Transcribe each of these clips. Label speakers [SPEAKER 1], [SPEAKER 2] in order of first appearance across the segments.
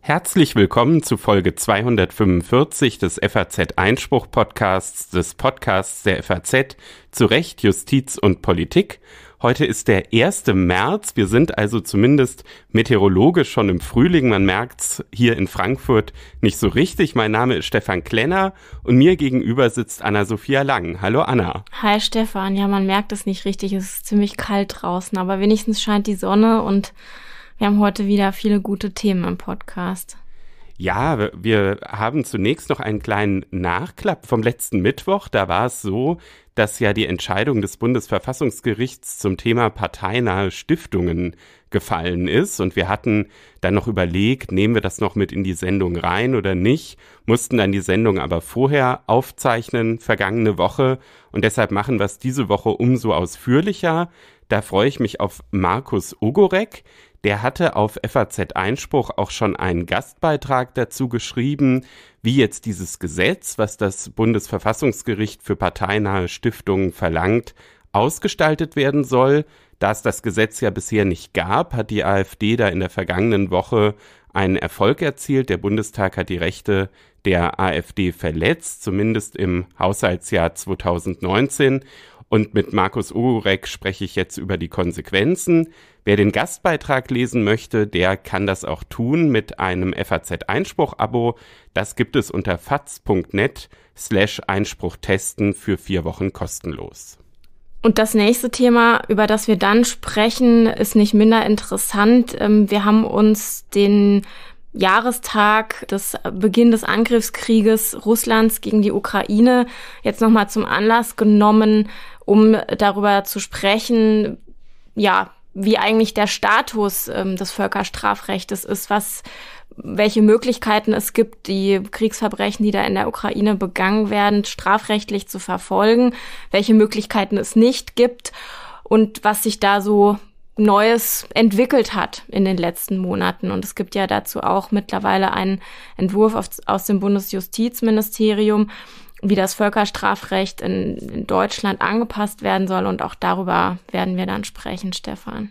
[SPEAKER 1] Herzlich willkommen zu Folge 245 des FAZ Einspruch Podcasts, des Podcasts der FAZ zu Recht, Justiz und Politik. Heute ist der 1. März. Wir sind also zumindest meteorologisch schon im Frühling. Man merkt's hier in Frankfurt nicht so richtig. Mein Name ist Stefan Klenner und mir gegenüber sitzt Anna-Sophia Lang. Hallo Anna.
[SPEAKER 2] Hi Stefan. Ja, man merkt es nicht richtig. Es ist ziemlich kalt draußen, aber wenigstens scheint die Sonne und wir haben heute wieder viele gute Themen im Podcast.
[SPEAKER 1] Ja, wir haben zunächst noch einen kleinen Nachklapp vom letzten Mittwoch. Da war es so, dass ja die Entscheidung des Bundesverfassungsgerichts zum Thema parteinahe Stiftungen gefallen ist. Und wir hatten dann noch überlegt, nehmen wir das noch mit in die Sendung rein oder nicht, mussten dann die Sendung aber vorher aufzeichnen, vergangene Woche. Und deshalb machen wir es diese Woche umso ausführlicher. Da freue ich mich auf Markus Ogorek der hatte auf FAZ Einspruch auch schon einen Gastbeitrag dazu geschrieben, wie jetzt dieses Gesetz, was das Bundesverfassungsgericht für parteinahe Stiftungen verlangt, ausgestaltet werden soll. Da es das Gesetz ja bisher nicht gab, hat die AfD da in der vergangenen Woche einen Erfolg erzielt. Der Bundestag hat die Rechte der AfD verletzt, zumindest im Haushaltsjahr 2019. Und mit Markus Ugurek spreche ich jetzt über die Konsequenzen. Wer den Gastbeitrag lesen möchte, der kann das auch tun mit einem FAZ-Einspruch-Abo. Das gibt es unter faz.net slash Einspruch testen für vier Wochen kostenlos.
[SPEAKER 2] Und das nächste Thema, über das wir dann sprechen, ist nicht minder interessant. Ähm, wir haben uns den Jahrestag des Beginn des Angriffskrieges Russlands gegen die Ukraine jetzt nochmal zum Anlass genommen, um darüber zu sprechen, ja, wie eigentlich der Status ähm, des Völkerstrafrechtes ist, was welche Möglichkeiten es gibt, die Kriegsverbrechen, die da in der Ukraine begangen werden, strafrechtlich zu verfolgen, welche Möglichkeiten es nicht gibt und was sich da so Neues entwickelt hat in den letzten Monaten. Und es gibt ja dazu auch mittlerweile einen Entwurf aus dem Bundesjustizministerium, wie das Völkerstrafrecht in, in Deutschland angepasst werden soll. Und auch darüber werden wir dann sprechen, Stefan.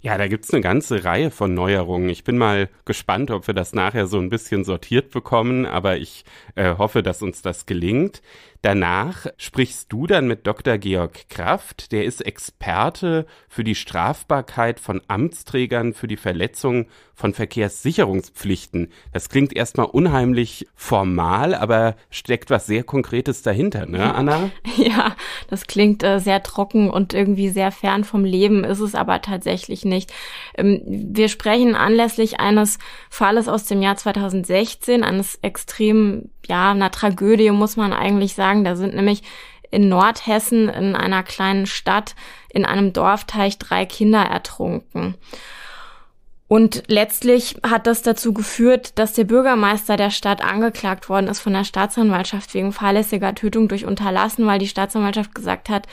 [SPEAKER 1] Ja, da gibt's eine ganze Reihe von Neuerungen. Ich bin mal gespannt, ob wir das nachher so ein bisschen sortiert bekommen, aber ich äh, hoffe, dass uns das gelingt. Danach sprichst du dann mit Dr. Georg Kraft, der ist Experte für die Strafbarkeit von Amtsträgern für die Verletzung von Verkehrssicherungspflichten. Das klingt erstmal unheimlich formal, aber steckt was sehr Konkretes dahinter, ne, Anna? Ja,
[SPEAKER 2] das klingt äh, sehr trocken und irgendwie sehr fern vom Leben, ist es aber tatsächlich nicht. Ähm, wir sprechen anlässlich eines Falles aus dem Jahr 2016, eines extrem, ja, einer Tragödie, muss man eigentlich sagen sagen. Da sind nämlich in Nordhessen in einer kleinen Stadt in einem Dorfteich drei Kinder ertrunken. Und letztlich hat das dazu geführt, dass der Bürgermeister der Stadt angeklagt worden ist von der Staatsanwaltschaft wegen fahrlässiger Tötung durch Unterlassen, weil die Staatsanwaltschaft gesagt hat,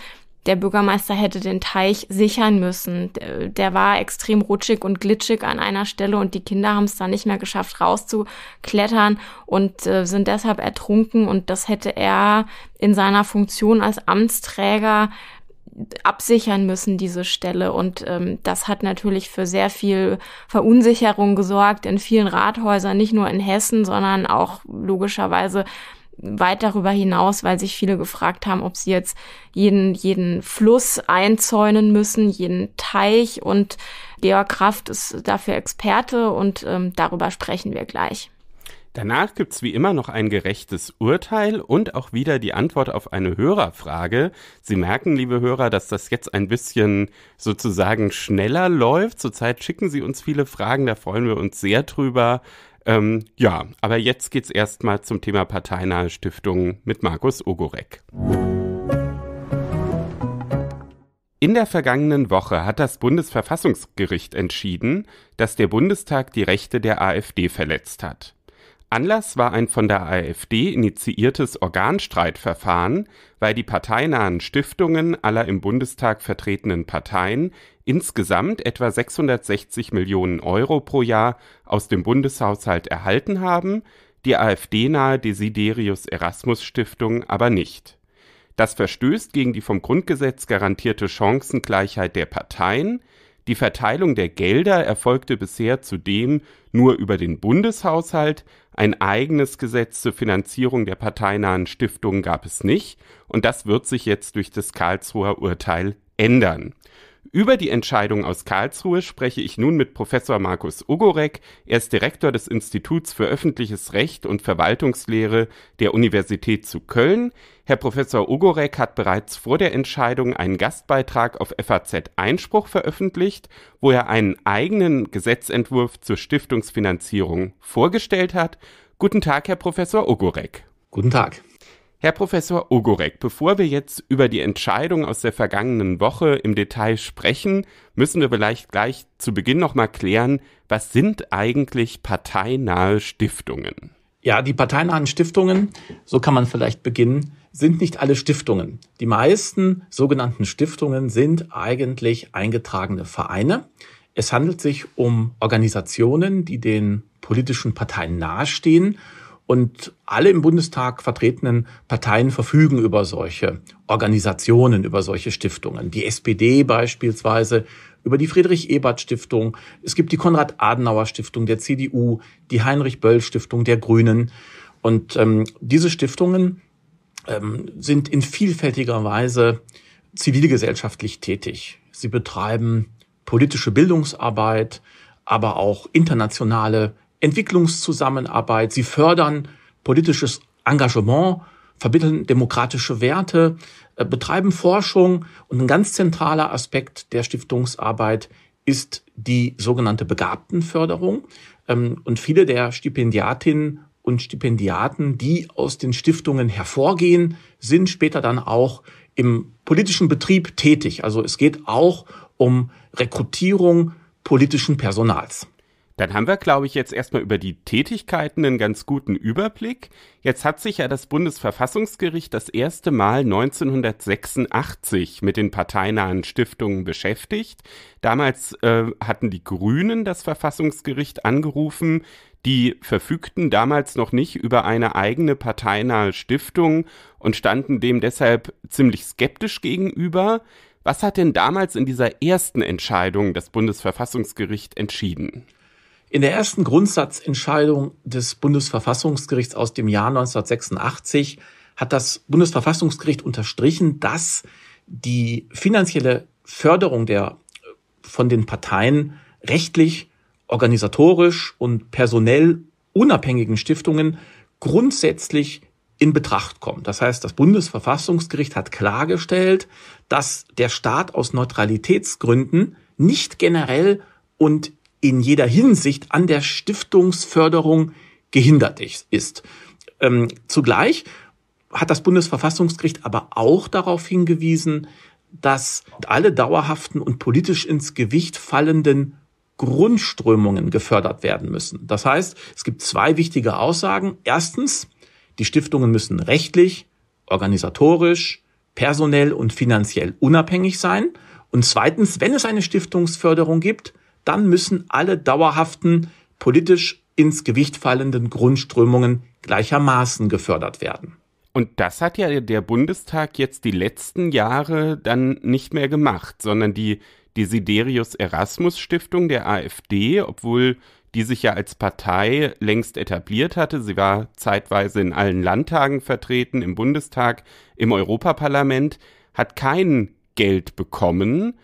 [SPEAKER 2] der Bürgermeister hätte den Teich sichern müssen. Der war extrem rutschig und glitschig an einer Stelle und die Kinder haben es dann nicht mehr geschafft, rauszuklettern und äh, sind deshalb ertrunken. Und das hätte er in seiner Funktion als Amtsträger absichern müssen, diese Stelle. Und ähm, das hat natürlich für sehr viel Verunsicherung gesorgt in vielen Rathäusern, nicht nur in Hessen, sondern auch logischerweise weit darüber hinaus, weil sich viele gefragt haben, ob sie jetzt jeden, jeden Fluss einzäunen müssen, jeden Teich und Georg Kraft ist dafür Experte und ähm, darüber sprechen wir gleich.
[SPEAKER 1] Danach gibt es wie immer noch ein gerechtes Urteil und auch wieder die Antwort auf eine Hörerfrage. Sie merken, liebe Hörer, dass das jetzt ein bisschen sozusagen schneller läuft. Zurzeit schicken Sie uns viele Fragen, da freuen wir uns sehr drüber. Ähm, ja, aber jetzt geht's erstmal zum Thema parteinahe Stiftungen mit Markus Ogorek. In der vergangenen Woche hat das Bundesverfassungsgericht entschieden, dass der Bundestag die Rechte der AfD verletzt hat. Anlass war ein von der AfD initiiertes Organstreitverfahren, weil die parteinahen Stiftungen aller im Bundestag vertretenen Parteien insgesamt etwa 660 Millionen Euro pro Jahr aus dem Bundeshaushalt erhalten haben, die AfD-nahe Desiderius Erasmus Stiftung aber nicht. Das verstößt gegen die vom Grundgesetz garantierte Chancengleichheit der Parteien, die Verteilung der Gelder erfolgte bisher zudem nur über den Bundeshaushalt, ein eigenes Gesetz zur Finanzierung der parteinahen Stiftungen gab es nicht und das wird sich jetzt durch das Karlsruher Urteil ändern. Über die Entscheidung aus Karlsruhe spreche ich nun mit Professor Markus Ugorek. Er ist Direktor des Instituts für öffentliches Recht und Verwaltungslehre der Universität zu Köln. Herr Professor Ugorek hat bereits vor der Entscheidung einen Gastbeitrag auf FAZ Einspruch veröffentlicht, wo er einen eigenen Gesetzentwurf zur Stiftungsfinanzierung vorgestellt hat. Guten Tag, Herr Professor Ugorek. Guten Tag. Herr Professor Ogorek, bevor wir jetzt über die Entscheidung aus der vergangenen Woche im Detail sprechen, müssen wir vielleicht gleich zu Beginn nochmal klären, was sind eigentlich parteinahe Stiftungen?
[SPEAKER 3] Ja, die parteinahen Stiftungen, so kann man vielleicht beginnen, sind nicht alle Stiftungen. Die meisten sogenannten Stiftungen sind eigentlich eingetragene Vereine. Es handelt sich um Organisationen, die den politischen Parteien nahestehen und alle im Bundestag vertretenen Parteien verfügen über solche Organisationen, über solche Stiftungen. Die SPD beispielsweise, über die Friedrich-Ebert-Stiftung. Es gibt die Konrad-Adenauer-Stiftung der CDU, die Heinrich-Böll-Stiftung der Grünen. Und ähm, diese Stiftungen ähm, sind in vielfältiger Weise zivilgesellschaftlich tätig. Sie betreiben politische Bildungsarbeit, aber auch internationale Entwicklungszusammenarbeit, sie fördern politisches Engagement, vermitteln demokratische Werte, äh, betreiben Forschung und ein ganz zentraler Aspekt der Stiftungsarbeit ist die sogenannte Begabtenförderung. Ähm, und viele der Stipendiatinnen und Stipendiaten, die aus den Stiftungen hervorgehen, sind später dann auch im politischen Betrieb tätig. Also es geht auch um Rekrutierung politischen
[SPEAKER 1] Personals. Dann haben wir, glaube ich, jetzt erstmal über die Tätigkeiten einen ganz guten Überblick. Jetzt hat sich ja das Bundesverfassungsgericht das erste Mal 1986 mit den parteinahen Stiftungen beschäftigt. Damals äh, hatten die Grünen das Verfassungsgericht angerufen. Die verfügten damals noch nicht über eine eigene parteinahe Stiftung und standen dem deshalb ziemlich skeptisch gegenüber. Was hat denn damals in dieser ersten Entscheidung das Bundesverfassungsgericht entschieden?
[SPEAKER 3] In der ersten Grundsatzentscheidung des Bundesverfassungsgerichts aus dem Jahr 1986 hat das Bundesverfassungsgericht unterstrichen, dass die finanzielle Förderung der äh, von den Parteien rechtlich, organisatorisch und personell unabhängigen Stiftungen grundsätzlich in Betracht kommt. Das heißt, das Bundesverfassungsgericht hat klargestellt, dass der Staat aus Neutralitätsgründen nicht generell und in jeder Hinsicht an der Stiftungsförderung gehindert ist. Ähm, zugleich hat das Bundesverfassungsgericht aber auch darauf hingewiesen, dass alle dauerhaften und politisch ins Gewicht fallenden Grundströmungen gefördert werden müssen. Das heißt, es gibt zwei wichtige Aussagen. Erstens, die Stiftungen müssen rechtlich, organisatorisch, personell und finanziell unabhängig sein. Und zweitens, wenn es eine Stiftungsförderung gibt, dann müssen alle dauerhaften, politisch ins Gewicht fallenden Grundströmungen
[SPEAKER 1] gleichermaßen gefördert werden. Und das hat ja der Bundestag jetzt die letzten Jahre dann nicht mehr gemacht, sondern die Desiderius Erasmus Stiftung der AfD, obwohl die sich ja als Partei längst etabliert hatte. Sie war zeitweise in allen Landtagen vertreten, im Bundestag, im Europaparlament, hat kein Geld bekommen,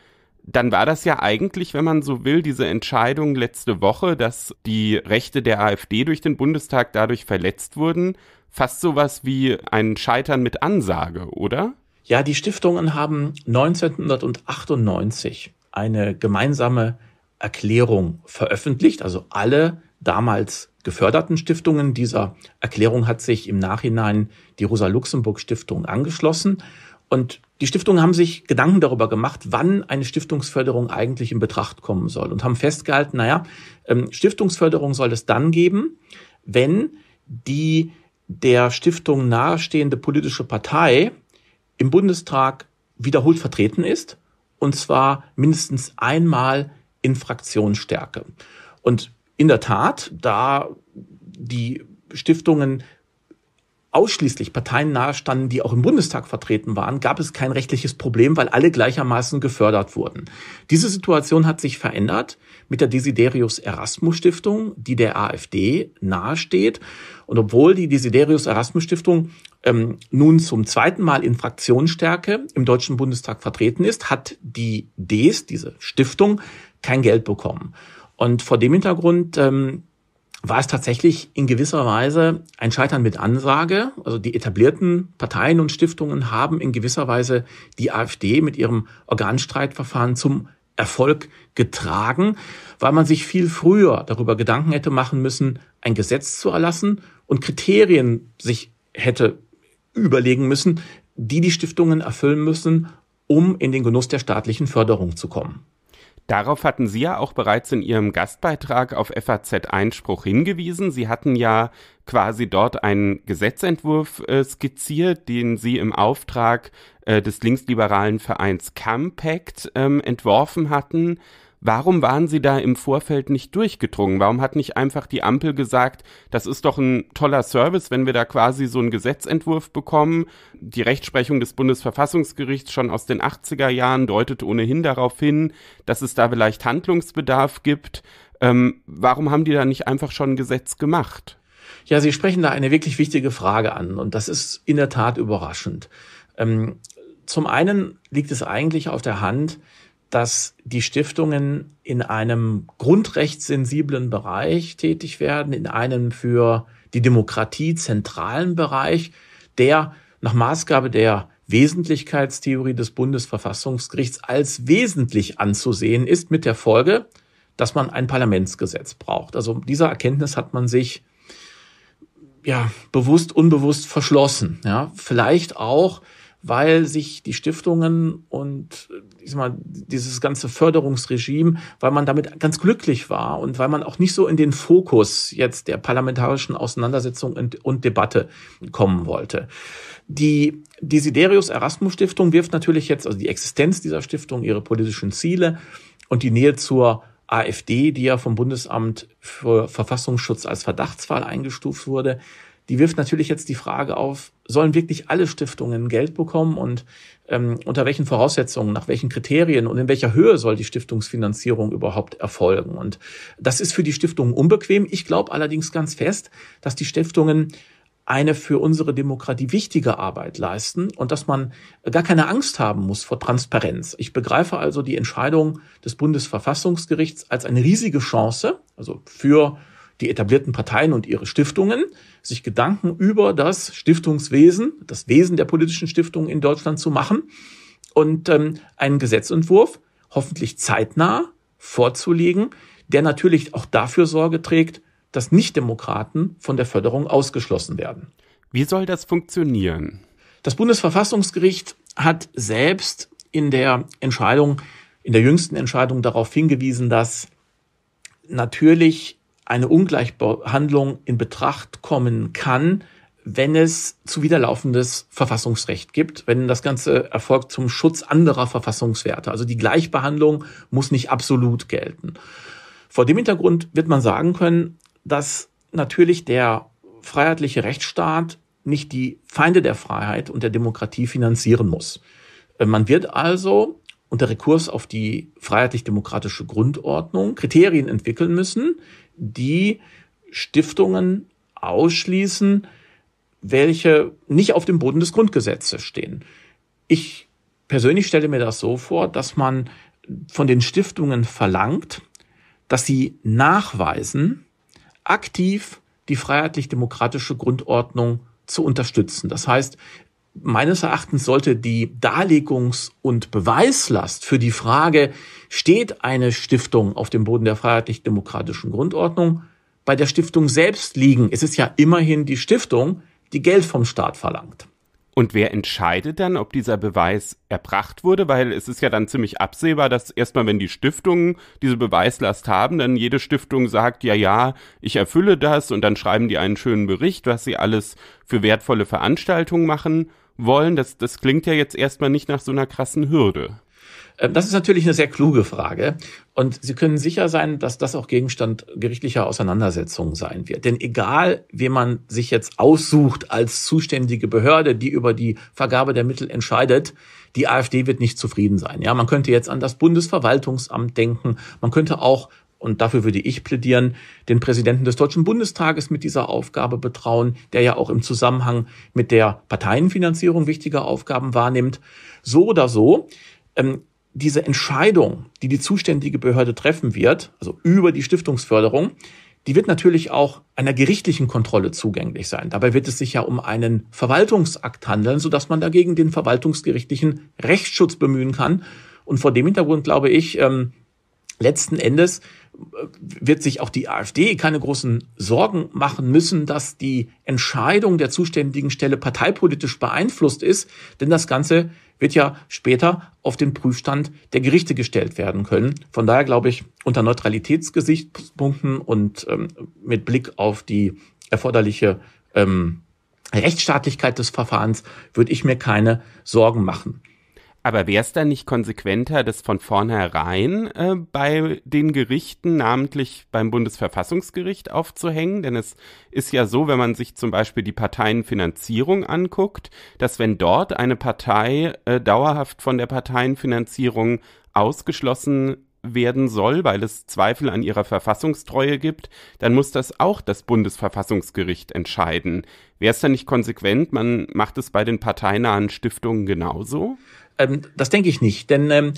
[SPEAKER 1] dann war das ja eigentlich, wenn man so will, diese Entscheidung letzte Woche, dass die Rechte der AfD durch den Bundestag dadurch verletzt wurden, fast sowas wie ein Scheitern mit Ansage, oder? Ja, die
[SPEAKER 3] Stiftungen haben 1998 eine gemeinsame Erklärung veröffentlicht, also alle damals geförderten Stiftungen. Dieser Erklärung hat sich im Nachhinein die Rosa Luxemburg Stiftung angeschlossen. Und die Stiftungen haben sich Gedanken darüber gemacht, wann eine Stiftungsförderung eigentlich in Betracht kommen soll und haben festgehalten, naja, ähm, Stiftungsförderung soll es dann geben, wenn die der Stiftung nahestehende politische Partei im Bundestag wiederholt vertreten ist, und zwar mindestens einmal in Fraktionsstärke. Und in der Tat, da die Stiftungen ausschließlich Parteien nahestanden, die auch im Bundestag vertreten waren, gab es kein rechtliches Problem, weil alle gleichermaßen gefördert wurden. Diese Situation hat sich verändert mit der Desiderius Erasmus Stiftung, die der AfD nahesteht. Und obwohl die Desiderius Erasmus Stiftung ähm, nun zum zweiten Mal in Fraktionsstärke im Deutschen Bundestag vertreten ist, hat die DES, diese Stiftung, kein Geld bekommen. Und vor dem Hintergrund ähm, war es tatsächlich in gewisser Weise ein Scheitern mit Ansage. Also die etablierten Parteien und Stiftungen haben in gewisser Weise die AfD mit ihrem Organstreitverfahren zum Erfolg getragen, weil man sich viel früher darüber Gedanken hätte machen müssen, ein Gesetz zu erlassen und Kriterien sich hätte überlegen müssen, die die Stiftungen erfüllen
[SPEAKER 1] müssen, um in den Genuss der staatlichen Förderung zu kommen. Darauf hatten Sie ja auch bereits in Ihrem Gastbeitrag auf FAZ Einspruch hingewiesen. Sie hatten ja quasi dort einen Gesetzentwurf äh, skizziert, den Sie im Auftrag äh, des linksliberalen Vereins Campact ähm, entworfen hatten. Warum waren sie da im Vorfeld nicht durchgedrungen? Warum hat nicht einfach die Ampel gesagt, das ist doch ein toller Service, wenn wir da quasi so einen Gesetzentwurf bekommen? Die Rechtsprechung des Bundesverfassungsgerichts schon aus den 80er Jahren deutet ohnehin darauf hin, dass es da vielleicht Handlungsbedarf gibt. Ähm, warum haben die da nicht einfach schon ein Gesetz gemacht? Ja, Sie sprechen da
[SPEAKER 3] eine wirklich wichtige Frage an und das ist in der Tat überraschend. Ähm, zum einen liegt es eigentlich auf der Hand, dass die Stiftungen in einem grundrechtssensiblen Bereich tätig werden, in einem für die Demokratie zentralen Bereich, der nach Maßgabe der Wesentlichkeitstheorie des Bundesverfassungsgerichts als wesentlich anzusehen ist, mit der Folge, dass man ein Parlamentsgesetz braucht. Also dieser Erkenntnis hat man sich ja bewusst, unbewusst verschlossen. Ja, vielleicht auch weil sich die Stiftungen und ich sag mal, dieses ganze Förderungsregime, weil man damit ganz glücklich war und weil man auch nicht so in den Fokus jetzt der parlamentarischen Auseinandersetzung und, und Debatte kommen wollte. Die Desiderius Erasmus Stiftung wirft natürlich jetzt, also die Existenz dieser Stiftung, ihre politischen Ziele und die Nähe zur AfD, die ja vom Bundesamt für Verfassungsschutz als Verdachtsfall eingestuft wurde, die wirft natürlich jetzt die Frage auf, sollen wirklich alle Stiftungen Geld bekommen und ähm, unter welchen Voraussetzungen, nach welchen Kriterien und in welcher Höhe soll die Stiftungsfinanzierung überhaupt erfolgen. Und das ist für die Stiftungen unbequem. Ich glaube allerdings ganz fest, dass die Stiftungen eine für unsere Demokratie wichtige Arbeit leisten und dass man gar keine Angst haben muss vor Transparenz. Ich begreife also die Entscheidung des Bundesverfassungsgerichts als eine riesige Chance, also für die etablierten Parteien und ihre Stiftungen, sich Gedanken über das Stiftungswesen, das Wesen der politischen Stiftungen in Deutschland zu machen und ähm, einen Gesetzentwurf hoffentlich zeitnah vorzulegen, der natürlich auch dafür Sorge trägt, dass Nichtdemokraten von der Förderung ausgeschlossen werden. Wie soll das funktionieren? Das Bundesverfassungsgericht hat selbst in der Entscheidung, in der jüngsten Entscheidung darauf hingewiesen, dass natürlich eine Ungleichbehandlung in Betracht kommen kann, wenn es zuwiderlaufendes Verfassungsrecht gibt, wenn das Ganze erfolgt zum Schutz anderer Verfassungswerte. Also die Gleichbehandlung muss nicht absolut gelten. Vor dem Hintergrund wird man sagen können, dass natürlich der freiheitliche Rechtsstaat nicht die Feinde der Freiheit und der Demokratie finanzieren muss. Äh, man wird also unter Rekurs auf die freiheitlich-demokratische Grundordnung Kriterien entwickeln müssen, die Stiftungen ausschließen, welche nicht auf dem Boden des Grundgesetzes stehen. Ich persönlich stelle mir das so vor, dass man von den Stiftungen verlangt, dass sie nachweisen, aktiv die freiheitlich-demokratische Grundordnung zu unterstützen. Das heißt, meines Erachtens sollte die Darlegungs- und Beweislast für die Frage, steht eine Stiftung auf dem Boden der freiheitlich-demokratischen Grundordnung, bei der Stiftung selbst liegen. Es ist ja immerhin die
[SPEAKER 1] Stiftung, die Geld vom Staat verlangt. Und wer entscheidet dann, ob dieser Beweis erbracht wurde? Weil es ist ja dann ziemlich absehbar, dass erstmal, wenn die Stiftungen diese Beweislast haben, dann jede Stiftung sagt, ja, ja, ich erfülle das und dann schreiben die einen schönen Bericht, was sie alles für wertvolle Veranstaltungen machen wollen? Das, das klingt ja jetzt erstmal nicht nach so einer krassen Hürde. Ähm, das ist natürlich eine sehr kluge Frage. Und Sie können sicher sein,
[SPEAKER 3] dass das auch Gegenstand gerichtlicher Auseinandersetzungen sein wird. Denn egal, wen man sich jetzt aussucht als zuständige Behörde, die über die Vergabe der Mittel entscheidet, die AfD wird nicht zufrieden sein. Ja, man könnte jetzt an das Bundesverwaltungsamt denken. Man könnte auch und dafür würde ich plädieren, den Präsidenten des Deutschen Bundestages mit dieser Aufgabe betrauen, der ja auch im Zusammenhang mit der Parteienfinanzierung wichtige Aufgaben wahrnimmt. So oder so, ähm, diese Entscheidung, die die zuständige Behörde treffen wird, also über die Stiftungsförderung, die wird natürlich auch einer gerichtlichen Kontrolle zugänglich sein. Dabei wird es sich ja um einen Verwaltungsakt handeln, sodass man dagegen den verwaltungsgerichtlichen Rechtsschutz bemühen kann. Und vor dem Hintergrund glaube ich, ähm, letzten Endes wird sich auch die AfD keine großen Sorgen machen müssen, dass die Entscheidung der zuständigen Stelle parteipolitisch beeinflusst ist, denn das Ganze wird ja später auf den Prüfstand der Gerichte gestellt werden können. Von daher glaube ich, unter Neutralitätsgesichtspunkten und ähm, mit Blick auf die erforderliche
[SPEAKER 1] ähm, Rechtsstaatlichkeit des Verfahrens würde ich mir keine Sorgen machen. Aber wäre es dann nicht konsequenter, das von vornherein äh, bei den Gerichten, namentlich beim Bundesverfassungsgericht, aufzuhängen? Denn es ist ja so, wenn man sich zum Beispiel die Parteienfinanzierung anguckt, dass wenn dort eine Partei äh, dauerhaft von der Parteienfinanzierung ausgeschlossen werden soll, weil es Zweifel an ihrer Verfassungstreue gibt, dann muss das auch das Bundesverfassungsgericht entscheiden. Wäre es dann nicht konsequent, man macht es bei den parteinahen Stiftungen genauso? Ähm, das denke ich nicht, denn ähm,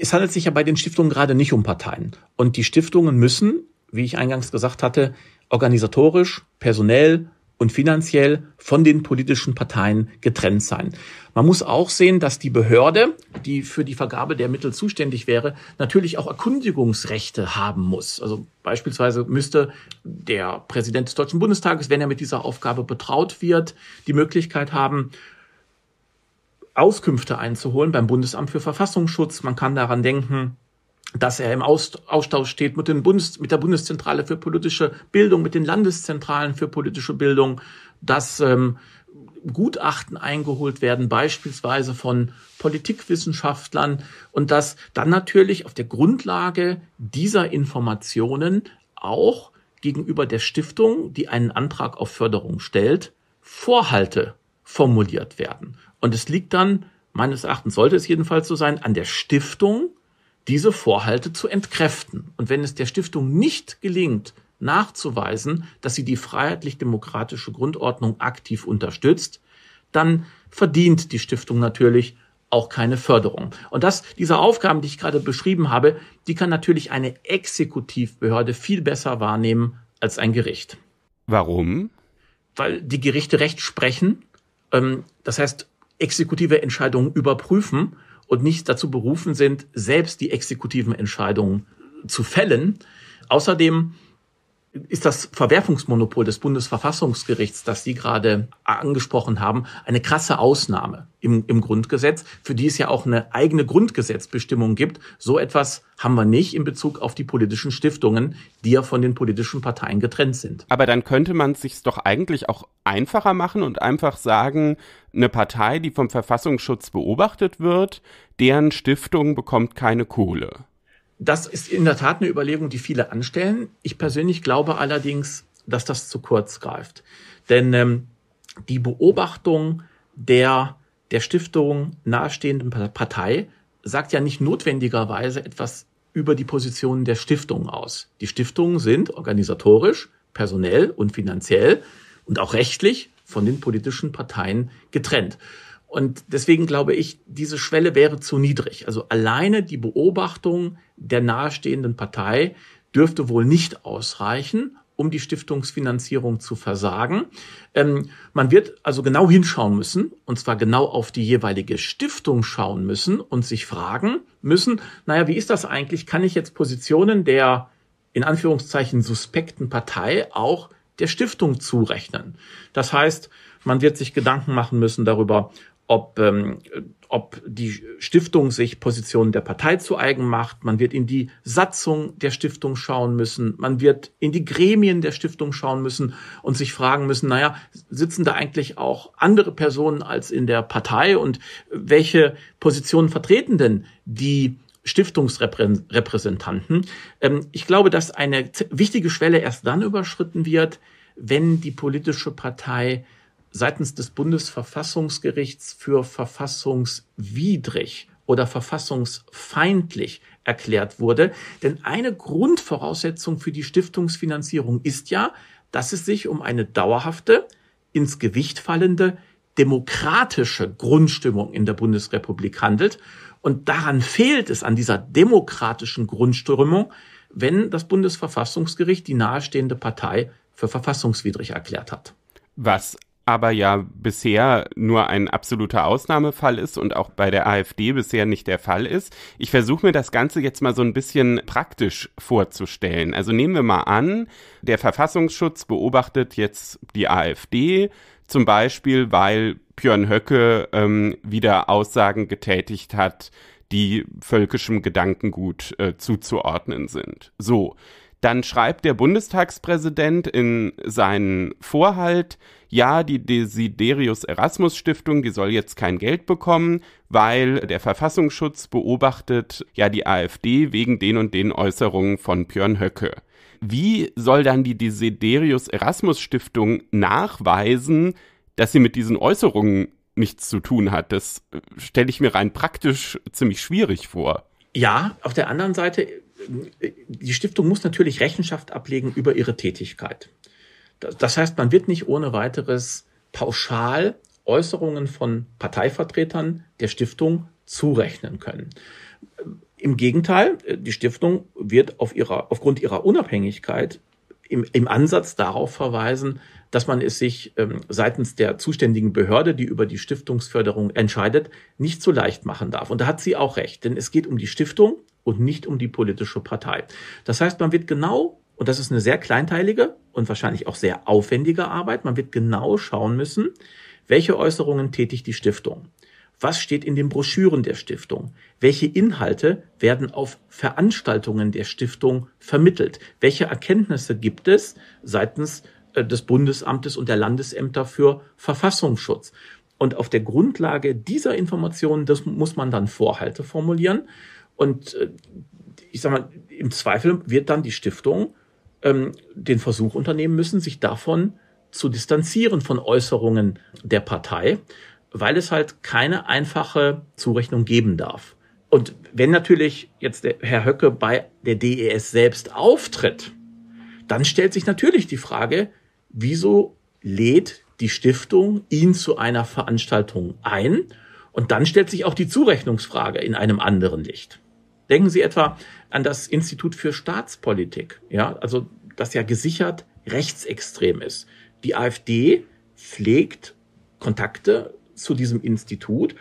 [SPEAKER 1] es handelt sich ja bei den Stiftungen gerade nicht um Parteien. Und die Stiftungen
[SPEAKER 3] müssen, wie ich eingangs gesagt hatte, organisatorisch, personell, und finanziell von den politischen Parteien getrennt sein. Man muss auch sehen, dass die Behörde, die für die Vergabe der Mittel zuständig wäre, natürlich auch Erkundigungsrechte haben muss. Also beispielsweise müsste der Präsident des Deutschen Bundestages, wenn er mit dieser Aufgabe betraut wird, die Möglichkeit haben, Auskünfte einzuholen beim Bundesamt für Verfassungsschutz. Man kann daran denken, dass er im Austausch steht mit, Bundes, mit, der Bundeszentrale für politische Bildung, mit den Landeszentralen für politische Bildung, dass ähm, Gutachten eingeholt werden, beispielsweise von Politikwissenschaftlern und dass dann natürlich auf der Grundlage dieser Informationen auch gegenüber der Stiftung, die einen Antrag auf Förderung stellt, Vorhalte formuliert werden. Und es liegt dann, meines Erachtens sollte es jedenfalls so sein, an der Stiftung, diese Vorhalte zu entkräften. Und wenn es der Stiftung nicht gelingt, nachzuweisen, dass sie die freiheitlich-demokratische Grundordnung aktiv unterstützt, dann verdient die Stiftung natürlich auch keine Förderung. Und das, diese Aufgaben, die ich gerade beschrieben habe, die kann natürlich eine Exekutivbehörde viel besser wahrnehmen als ein Gericht.
[SPEAKER 1] Warum?
[SPEAKER 3] Weil die Gerichte Recht sprechen. Ähm, das heißt, exekutive Entscheidungen überprüfen und nicht dazu berufen sind, selbst die exekutiven Entscheidungen zu fällen. Außerdem ist das Verwerfungsmonopol des Bundesverfassungsgerichts, das Sie gerade angesprochen haben, eine krasse Ausnahme im, im Grundgesetz, für die es ja auch eine eigene Grundgesetzbestimmung gibt. So etwas haben wir nicht in Bezug auf die politischen
[SPEAKER 1] Stiftungen, die ja von den politischen Parteien getrennt sind. Aber dann könnte man es sich doch eigentlich auch einfacher machen und einfach sagen, eine Partei, die vom Verfassungsschutz beobachtet wird, deren Stiftung bekommt keine Kohle.
[SPEAKER 3] Das ist in der Tat eine Überlegung, die viele anstellen. Ich persönlich glaube allerdings, dass das zu kurz greift. Denn ähm, die Beobachtung der, der Stiftung nahestehenden Partei sagt ja nicht notwendigerweise etwas über die Positionen der Stiftungen aus. Die Stiftungen sind organisatorisch, personell und finanziell und auch rechtlich von den politischen Parteien getrennt. Und deswegen glaube ich, diese Schwelle wäre zu niedrig. Also alleine die Beobachtung der nahestehenden Partei dürfte wohl nicht ausreichen, um die Stiftungsfinanzierung zu versagen. Ähm, man wird also genau hinschauen müssen, und zwar genau auf die jeweilige Stiftung schauen müssen und sich fragen müssen, naja, wie ist das eigentlich? Kann ich jetzt Positionen der in Anführungszeichen suspekten Partei auch der Stiftung zurechnen? Das heißt, man wird sich Gedanken machen müssen darüber, ob, ähm, ob die Stiftung sich Positionen der Partei zu eigen macht. Man wird in die Satzung der Stiftung schauen müssen. Man wird in die Gremien der Stiftung schauen müssen und sich fragen müssen, naja, sitzen da eigentlich auch andere Personen als in der Partei und welche Positionen vertreten denn die Stiftungsrepräsentanten? Ähm, ich glaube, dass eine wichtige Schwelle erst dann überschritten wird, wenn die politische Partei seitens des Bundesverfassungsgerichts für verfassungswidrig oder verfassungsfeindlich erklärt wurde. Denn eine Grundvoraussetzung für die Stiftungsfinanzierung ist ja, dass es sich um eine dauerhafte, ins Gewicht fallende demokratische Grundstimmung in der Bundesrepublik handelt. Und daran fehlt es an dieser demokratischen Grundströmung, wenn das Bundesverfassungsgericht die nahestehende Partei für verfassungswidrig erklärt hat.
[SPEAKER 1] Was aber ja bisher nur ein absoluter Ausnahmefall ist und auch bei der AfD bisher nicht der Fall ist. Ich versuche mir das Ganze jetzt mal so ein bisschen praktisch vorzustellen. Also nehmen wir mal an, der Verfassungsschutz beobachtet jetzt die AfD, zum Beispiel weil Björn Höcke ähm, wieder Aussagen getätigt hat, die völkischem Gedankengut äh, zuzuordnen sind. So dann schreibt der Bundestagspräsident in seinen Vorhalt, ja, die Desiderius Erasmus Stiftung, die soll jetzt kein Geld bekommen, weil der Verfassungsschutz beobachtet ja die AfD wegen den und den Äußerungen von Björn Höcke. Wie soll dann die Desiderius Erasmus Stiftung nachweisen, dass sie mit diesen Äußerungen nichts zu tun hat? Das stelle ich mir rein praktisch ziemlich schwierig vor.
[SPEAKER 3] Ja, auf der anderen Seite die Stiftung muss natürlich Rechenschaft ablegen über ihre Tätigkeit. Das heißt, man wird nicht ohne weiteres pauschal Äußerungen von Parteivertretern der Stiftung zurechnen können. Im Gegenteil, die Stiftung wird auf ihrer, aufgrund ihrer Unabhängigkeit im, im Ansatz darauf verweisen, dass man es sich ähm, seitens der zuständigen Behörde, die über die Stiftungsförderung entscheidet, nicht so leicht machen darf. Und da hat sie auch recht, denn es geht um die Stiftung und nicht um die politische Partei. Das heißt, man wird genau, und das ist eine sehr kleinteilige und wahrscheinlich auch sehr aufwendige Arbeit, man wird genau schauen müssen, welche Äußerungen tätigt die Stiftung. Was steht in den Broschüren der Stiftung? Welche Inhalte werden auf Veranstaltungen der Stiftung vermittelt? Welche Erkenntnisse gibt es seitens äh, des Bundesamtes und der Landesämter für Verfassungsschutz? Und auf der Grundlage dieser Informationen, das muss man dann Vorhalte formulieren, und äh, ich sag mal, im Zweifel wird dann die Stiftung ähm, den Versuch unternehmen müssen, sich davon zu distanzieren von Äußerungen der Partei, weil es halt keine einfache Zurechnung geben darf. Und wenn natürlich jetzt der Herr Höcke bei der DES selbst auftritt, dann stellt sich natürlich die Frage, wieso lädt die Stiftung ihn zu einer Veranstaltung ein? Und dann stellt sich auch die Zurechnungsfrage in einem anderen Licht. Denken Sie etwa an das Institut für Staatspolitik, ja, also das ja gesichert rechtsextrem ist. Die AfD pflegt Kontakte zu diesem Institut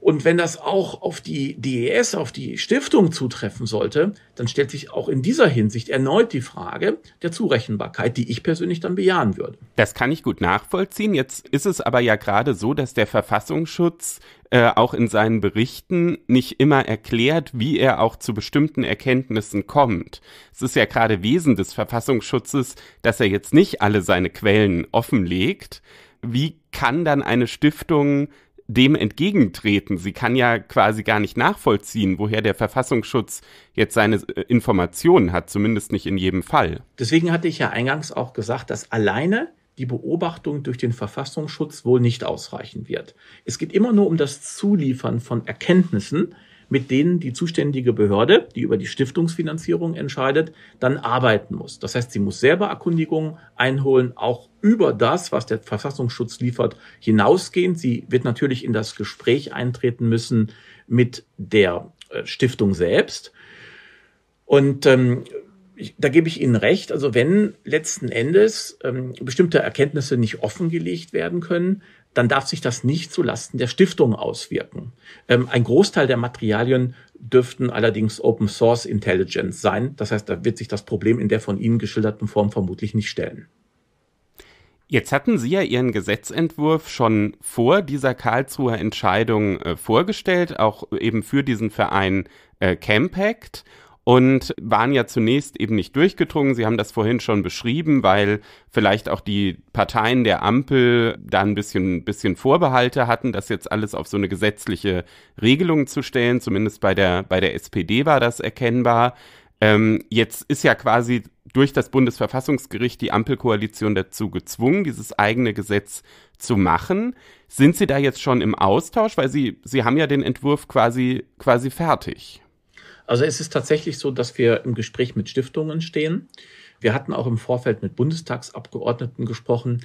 [SPEAKER 3] und wenn das auch auf die DES, auf die Stiftung zutreffen sollte, dann stellt sich auch in dieser Hinsicht erneut die Frage der Zurechenbarkeit, die ich persönlich dann bejahen würde.
[SPEAKER 1] Das kann ich gut nachvollziehen. Jetzt ist es aber ja gerade so, dass der Verfassungsschutz äh, auch in seinen Berichten nicht immer erklärt, wie er auch zu bestimmten Erkenntnissen kommt. Es ist ja gerade Wesen des Verfassungsschutzes, dass er jetzt nicht alle seine Quellen offenlegt. Wie kann dann eine Stiftung dem entgegentreten. Sie kann ja quasi gar nicht nachvollziehen, woher der Verfassungsschutz jetzt seine äh, Informationen hat, zumindest nicht in jedem Fall.
[SPEAKER 3] Deswegen hatte ich ja eingangs auch gesagt, dass alleine die Beobachtung durch den Verfassungsschutz wohl nicht ausreichen wird. Es geht immer nur um das Zuliefern von Erkenntnissen, mit denen die zuständige Behörde, die über die Stiftungsfinanzierung entscheidet, dann arbeiten muss. Das heißt, sie muss selber Erkundigungen einholen, auch über das, was der Verfassungsschutz liefert, hinausgehend. Sie wird natürlich in das Gespräch eintreten müssen mit der äh, Stiftung selbst. Und ähm, da gebe ich Ihnen recht. Also wenn letzten Endes ähm, bestimmte Erkenntnisse nicht offengelegt werden können, dann darf sich das nicht zulasten der Stiftung auswirken. Ähm, ein Großteil der Materialien dürften allerdings Open Source Intelligence sein. Das heißt, da wird sich das Problem in der von Ihnen geschilderten Form vermutlich nicht stellen.
[SPEAKER 1] Jetzt hatten Sie ja Ihren Gesetzentwurf schon vor dieser Karlsruher Entscheidung äh, vorgestellt, auch eben für diesen Verein äh, Campact und waren ja zunächst eben nicht durchgedrungen. Sie haben das vorhin schon beschrieben, weil vielleicht auch die Parteien der Ampel da ein bisschen, bisschen Vorbehalte hatten, das jetzt alles auf so eine gesetzliche Regelung zu stellen. Zumindest bei der, bei der SPD war das erkennbar. Ähm, jetzt ist ja quasi durch das Bundesverfassungsgericht die Ampelkoalition dazu gezwungen, dieses eigene Gesetz zu machen. Sind Sie da jetzt schon im Austausch? Weil Sie, Sie haben ja den Entwurf quasi, quasi fertig.
[SPEAKER 3] Also es ist tatsächlich so, dass wir im Gespräch mit Stiftungen stehen. Wir hatten auch im Vorfeld mit Bundestagsabgeordneten gesprochen.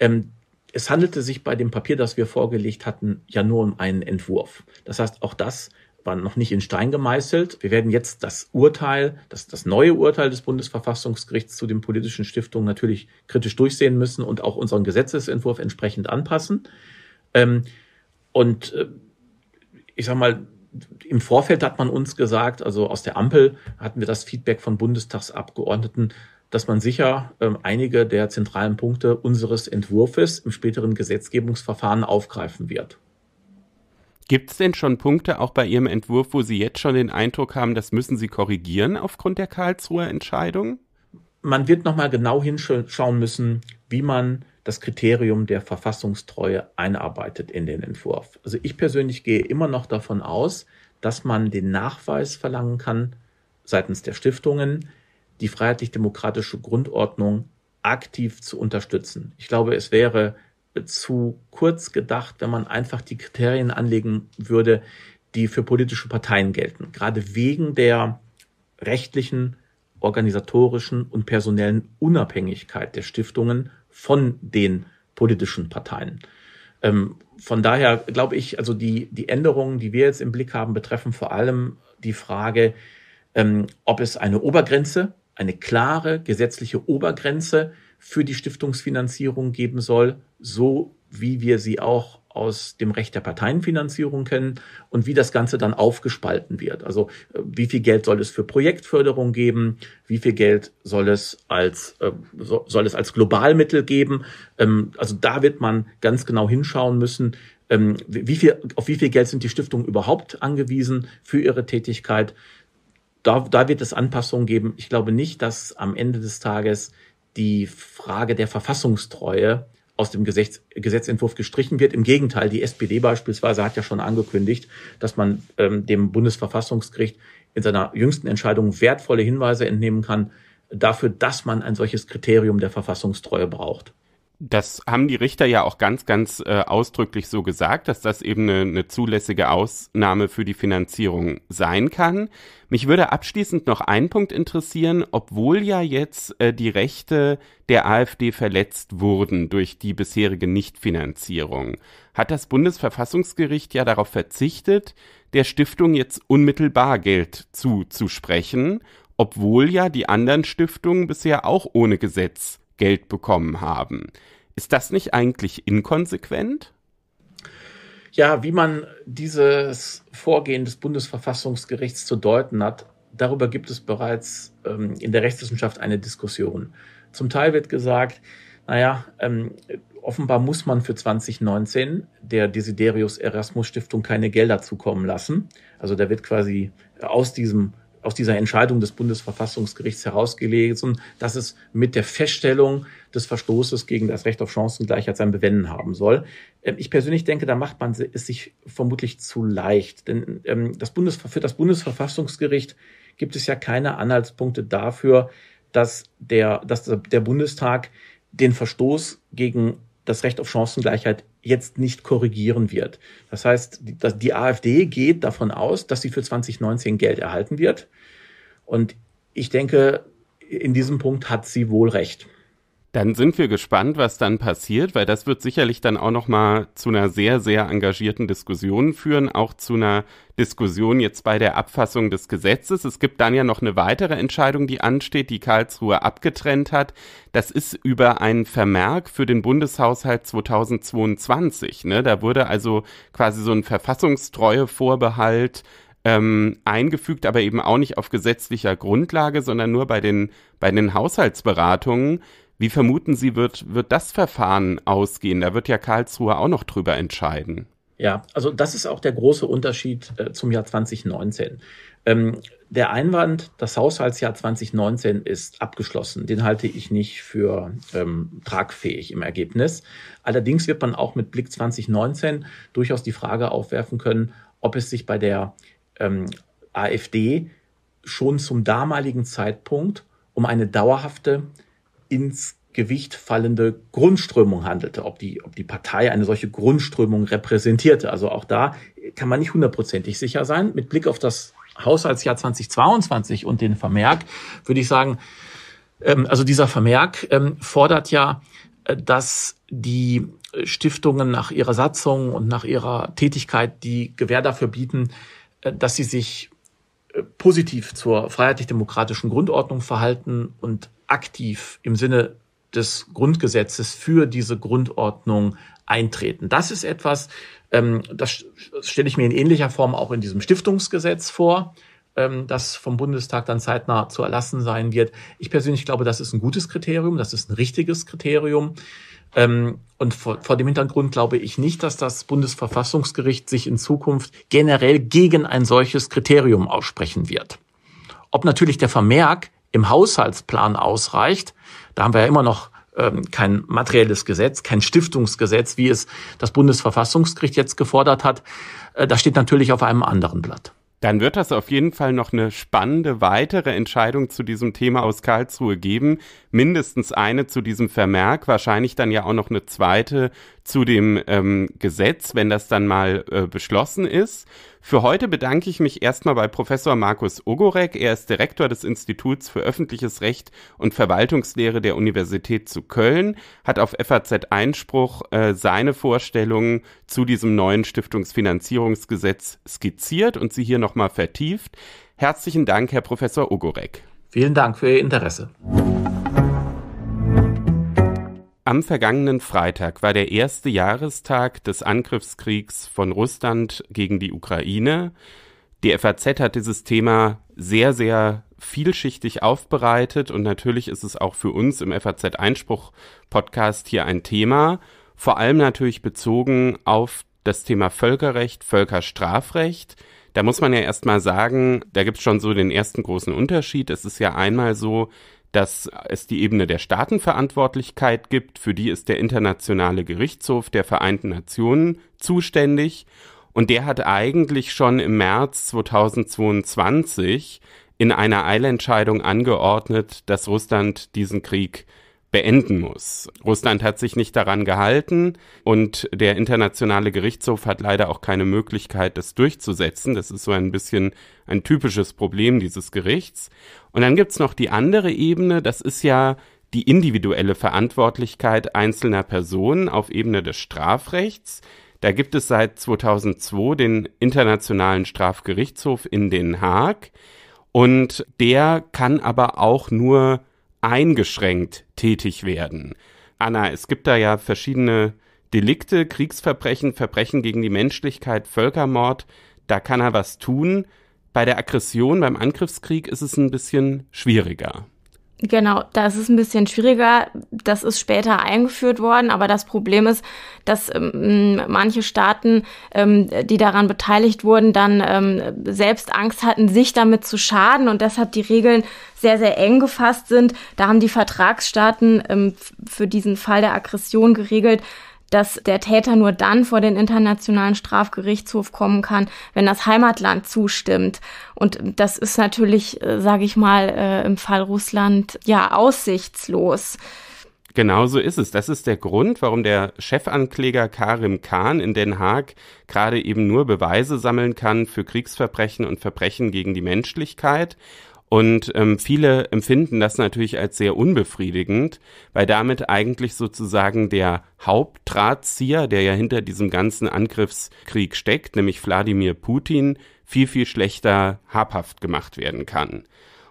[SPEAKER 3] Ähm, es handelte sich bei dem Papier, das wir vorgelegt hatten, ja nur um einen Entwurf. Das heißt, auch das war noch nicht in Stein gemeißelt. Wir werden jetzt das Urteil, das, das neue Urteil des Bundesverfassungsgerichts zu den politischen Stiftungen natürlich kritisch durchsehen müssen und auch unseren Gesetzesentwurf entsprechend anpassen. Ähm, und äh, ich sage mal, im Vorfeld hat man uns gesagt, also aus der Ampel hatten wir das Feedback von Bundestagsabgeordneten, dass man sicher ähm, einige der zentralen Punkte unseres Entwurfs im späteren Gesetzgebungsverfahren aufgreifen wird.
[SPEAKER 1] Gibt es denn schon Punkte auch bei Ihrem Entwurf, wo Sie jetzt schon den Eindruck haben, das müssen Sie korrigieren aufgrund der Karlsruher Entscheidung?
[SPEAKER 3] Man wird nochmal genau hinschauen müssen, wie man das Kriterium der Verfassungstreue einarbeitet in den Entwurf. Also ich persönlich gehe immer noch davon aus, dass man den Nachweis verlangen kann seitens der Stiftungen, die freiheitlich-demokratische Grundordnung aktiv zu unterstützen. Ich glaube, es wäre zu kurz gedacht, wenn man einfach die Kriterien anlegen würde, die für politische Parteien gelten, gerade wegen der rechtlichen, organisatorischen und personellen Unabhängigkeit der Stiftungen von den politischen Parteien. Ähm, von daher glaube ich, also die, die Änderungen, die wir jetzt im Blick haben, betreffen vor allem die Frage, ähm, ob es eine Obergrenze, eine klare gesetzliche Obergrenze für die Stiftungsfinanzierung geben soll, so wie wir sie auch aus dem Recht der Parteienfinanzierung kennen und wie das Ganze dann aufgespalten wird. Also äh, wie viel Geld soll es für Projektförderung geben, wie viel Geld soll es als, äh, soll es als Globalmittel geben. Ähm, also da wird man ganz genau hinschauen müssen, ähm, wie viel, auf wie viel Geld sind die Stiftungen überhaupt angewiesen für ihre Tätigkeit. Da, da wird es Anpassungen geben. Ich glaube nicht, dass am Ende des Tages die Frage der Verfassungstreue aus dem Gesetz, Gesetzentwurf gestrichen wird. Im Gegenteil, die SPD beispielsweise hat ja schon angekündigt, dass man ähm, dem Bundesverfassungsgericht in seiner jüngsten Entscheidung wertvolle Hinweise entnehmen kann dafür, dass man ein solches Kriterium der Verfassungstreue braucht
[SPEAKER 1] das haben die Richter ja auch ganz, ganz äh, ausdrücklich so gesagt, dass das eben eine, eine zulässige Ausnahme für die Finanzierung sein kann. Mich würde abschließend noch ein Punkt interessieren, obwohl ja jetzt äh, die Rechte der AfD verletzt wurden durch die bisherige Nichtfinanzierung, hat das Bundesverfassungsgericht ja darauf verzichtet, der Stiftung jetzt unmittelbar Geld zuzusprechen, obwohl ja die anderen Stiftungen bisher auch ohne Gesetz Geld bekommen haben. Ist das nicht eigentlich inkonsequent?
[SPEAKER 3] Ja, wie man dieses Vorgehen des Bundesverfassungsgerichts zu deuten hat, darüber gibt es bereits ähm, in der Rechtswissenschaft eine Diskussion. Zum Teil wird gesagt, naja, ähm, offenbar muss man für 2019 der Desiderius Erasmus Stiftung keine Gelder zukommen lassen. Also da wird quasi aus diesem aus dieser Entscheidung des Bundesverfassungsgerichts herausgelesen, dass es mit der Feststellung des Verstoßes gegen das Recht auf Chancengleichheit sein Bewenden haben soll. Ähm, ich persönlich denke, da macht man es sich vermutlich zu leicht, denn ähm, das Bundes für das Bundesverfassungsgericht gibt es ja keine Anhaltspunkte dafür, dass der, dass der Bundestag den Verstoß gegen das Recht auf Chancengleichheit jetzt nicht korrigieren wird. Das heißt, die, AfD geht davon aus, dass sie für 2019 Geld erhalten wird. Und ich denke, in diesem Punkt hat sie wohl
[SPEAKER 1] recht. Dann sind wir gespannt, was dann passiert, weil das wird sicherlich dann auch noch mal zu einer sehr sehr engagierten Diskussion führen, auch zu einer Diskussion jetzt bei der Abfassung des Gesetzes. Es gibt dann ja noch eine weitere Entscheidung, die ansteht, die Karlsruhe abgetrennt hat. Das ist über einen Vermerk für den Bundeshaushalt 2022. Ne? Da wurde also quasi so ein Verfassungstreuevorbehalt ähm, eingefügt, aber eben auch nicht auf gesetzlicher Grundlage, sondern nur bei den bei den Haushaltsberatungen. Wie vermuten Sie, wird, wird das Verfahren ausgehen? Da wird ja Karlsruhe auch noch drüber entscheiden.
[SPEAKER 3] Ja, also das ist auch der große Unterschied äh, zum Jahr 2019. Ähm, der Einwand, das Haushaltsjahr 2019 ist abgeschlossen, den halte ich nicht für ähm, tragfähig im Ergebnis. Allerdings wird man auch mit Blick 2019 durchaus die Frage aufwerfen können, ob es sich bei der ähm, AfD schon zum damaligen Zeitpunkt um eine dauerhafte ins Gewicht fallende Grundströmung handelte, ob die, ob die Partei eine solche Grundströmung repräsentierte. Also auch da kann man nicht hundertprozentig sicher sein. Mit Blick auf das Haushaltsjahr 2022 und den Vermerk würde ich sagen, ähm, also dieser Vermerk ähm, fordert ja, äh, dass die äh, Stiftungen nach ihrer Satzung und nach ihrer Tätigkeit die Gewähr dafür bieten, äh, dass sie sich äh, positiv zur freiheitlich-demokratischen Grundordnung verhalten und aktiv im Sinne des Grundgesetzes für diese Grundordnung eintreten. Das ist etwas, ähm, das stelle ich mir in ähnlicher Form auch in diesem Stiftungsgesetz vor, ähm, das vom Bundestag dann zeitnah zu erlassen sein wird. Ich persönlich glaube, das ist ein gutes Kriterium, das ist ein richtiges Kriterium. Ähm, und vor, vor dem Hintergrund glaube ich nicht, dass das Bundesverfassungsgericht sich in Zukunft generell gegen ein solches Kriterium aussprechen wird. Ob natürlich der Vermerk im Haushaltsplan ausreicht. Da haben wir ja immer noch ähm, kein materielles Gesetz, kein Stiftungsgesetz,
[SPEAKER 1] wie es das Bundesverfassungsgericht jetzt gefordert hat. Äh, das steht natürlich auf einem anderen Blatt. Dann wird das auf jeden Fall noch eine spannende weitere Entscheidung zu diesem Thema aus Karlsruhe geben. Mindestens eine zu diesem Vermerk, wahrscheinlich dann ja auch noch eine zweite zu dem ähm, Gesetz, wenn das dann mal äh, beschlossen ist. Für heute bedanke ich mich erstmal bei Professor Markus Ogorek. Er ist Direktor des Instituts für öffentliches Recht und Verwaltungslehre der Universität zu Köln, hat auf FAZ Einspruch äh, seine Vorstellungen zu diesem neuen Stiftungsfinanzierungsgesetz skizziert und sie hier nochmal vertieft. Herzlichen Dank, Herr Professor Ogorek. Vielen Dank für Ihr Interesse. Am vergangenen Freitag war der erste Jahrestag des Angriffskriegs von Russland gegen die Ukraine. Die FAZ hat dieses Thema sehr, sehr vielschichtig aufbereitet und natürlich ist es auch für uns im FAZ Einspruch Podcast hier ein Thema, vor allem natürlich bezogen auf das Thema Völkerrecht, Völkerstrafrecht. Da muss man ja erstmal sagen, da gibt es schon so den ersten großen Unterschied. Es ist ja einmal so, dass es die Ebene der Staatenverantwortlichkeit gibt, für die ist der Internationale Gerichtshof der Vereinten Nationen zuständig und der hat eigentlich schon im März 2022 in einer Eilentscheidung angeordnet, dass Russland diesen Krieg beenden muss. Russland hat sich nicht daran gehalten und der internationale Gerichtshof hat leider auch keine Möglichkeit, das durchzusetzen. Das ist so ein bisschen ein typisches Problem dieses Gerichts. Und dann gibt's noch die andere Ebene, das ist ja die individuelle Verantwortlichkeit einzelner Personen auf Ebene des Strafrechts. Da gibt es seit 2002 den Internationalen Strafgerichtshof in Den Haag und der kann aber auch nur eingeschränkt tätig werden. Anna, es gibt da ja verschiedene Delikte, Kriegsverbrechen, Verbrechen gegen die Menschlichkeit, Völkermord, da kann er was tun. Bei der Aggression, beim Angriffskrieg ist es ein bisschen schwieriger.
[SPEAKER 2] Genau, das ist ein bisschen schwieriger. Das ist später eingeführt worden, aber das Problem ist, dass ähm, manche Staaten, ähm, die daran beteiligt wurden, dann ähm, selbst Angst hatten, sich damit zu schaden und deshalb die Regeln sehr, sehr eng gefasst sind. Da haben die Vertragsstaaten ähm, für diesen Fall der Aggression geregelt, dass der Täter nur dann vor den Internationalen Strafgerichtshof kommen kann, wenn das Heimatland zustimmt. Und das ist natürlich, äh, sage ich mal, äh, im Fall Russland ja aussichtslos.
[SPEAKER 1] Genau so ist es. Das ist der Grund, warum der Chefankläger Karim Khan in Den Haag gerade eben nur Beweise sammeln kann für Kriegsverbrechen und Verbrechen gegen die Menschlichkeit. Und ähm, viele empfinden das natürlich als sehr unbefriedigend, weil damit eigentlich sozusagen der Hauptdrahtzieher, der ja hinter diesem ganzen Angriffskrieg steckt, nämlich Wladimir Putin, viel, viel schlechter habhaft gemacht werden kann.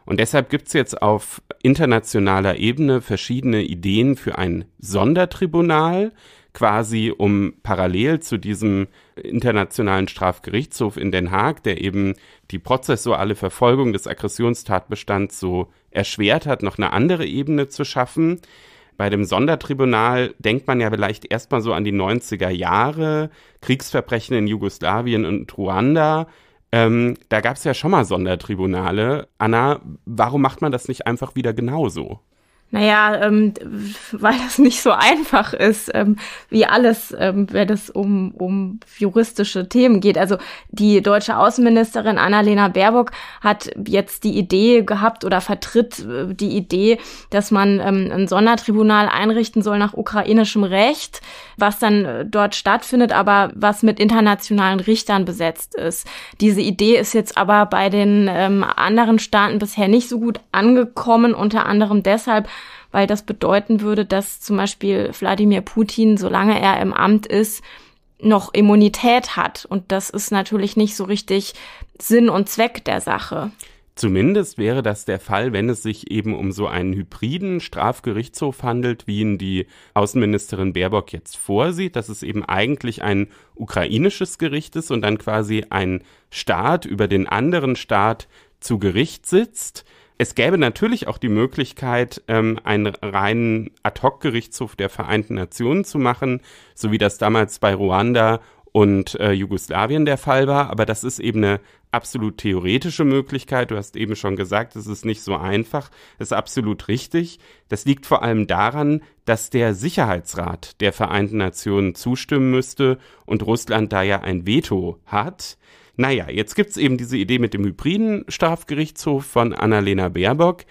[SPEAKER 1] Und deshalb gibt es jetzt auf internationaler Ebene verschiedene Ideen für ein Sondertribunal, quasi, um parallel zu diesem internationalen Strafgerichtshof in Den Haag, der eben die prozessuale Verfolgung des Aggressionstatbestands so erschwert hat, noch eine andere Ebene zu schaffen. Bei dem Sondertribunal denkt man ja vielleicht erstmal so an die 90er Jahre, Kriegsverbrechen in Jugoslawien und Ruanda. Ähm, da gab es ja schon mal Sondertribunale. Anna, warum macht man das nicht einfach wieder genauso?
[SPEAKER 2] Naja, ähm, weil das nicht so einfach ist, ähm, wie alles, ähm, wenn es um, um juristische Themen geht. Also die deutsche Außenministerin Annalena Baerbock hat jetzt die Idee gehabt oder vertritt äh, die Idee, dass man ähm, ein Sondertribunal einrichten soll nach ukrainischem Recht, was dann äh, dort stattfindet, aber was mit internationalen Richtern besetzt ist. Diese Idee ist jetzt aber bei den ähm, anderen Staaten bisher nicht so gut angekommen, unter anderem deshalb, weil das bedeuten würde, dass zum Beispiel Wladimir Putin, solange er im Amt ist, noch Immunität hat. Und das ist natürlich nicht so richtig Sinn und Zweck der Sache.
[SPEAKER 1] Zumindest wäre das der Fall, wenn es sich eben um so einen hybriden Strafgerichtshof handelt, wie ihn die Außenministerin Baerbock jetzt vorsieht, dass es eben eigentlich ein ukrainisches Gericht ist und dann quasi ein Staat über den anderen Staat zu Gericht sitzt. Es gäbe natürlich auch die Möglichkeit, ähm, einen reinen Ad-hoc-Gerichtshof der Vereinten Nationen zu machen, so wie das damals bei Ruanda und äh, Jugoslawien der Fall war. Aber das ist eben eine absolut theoretische Möglichkeit. Du hast eben schon gesagt, es ist nicht so einfach. Das ist absolut richtig. Das liegt vor allem daran, dass der Sicherheitsrat der Vereinten Nationen zustimmen müsste und Russland da ja ein Veto hat. Naja, jetzt gibt es eben diese Idee mit dem hybriden Strafgerichtshof von Annalena Baerbock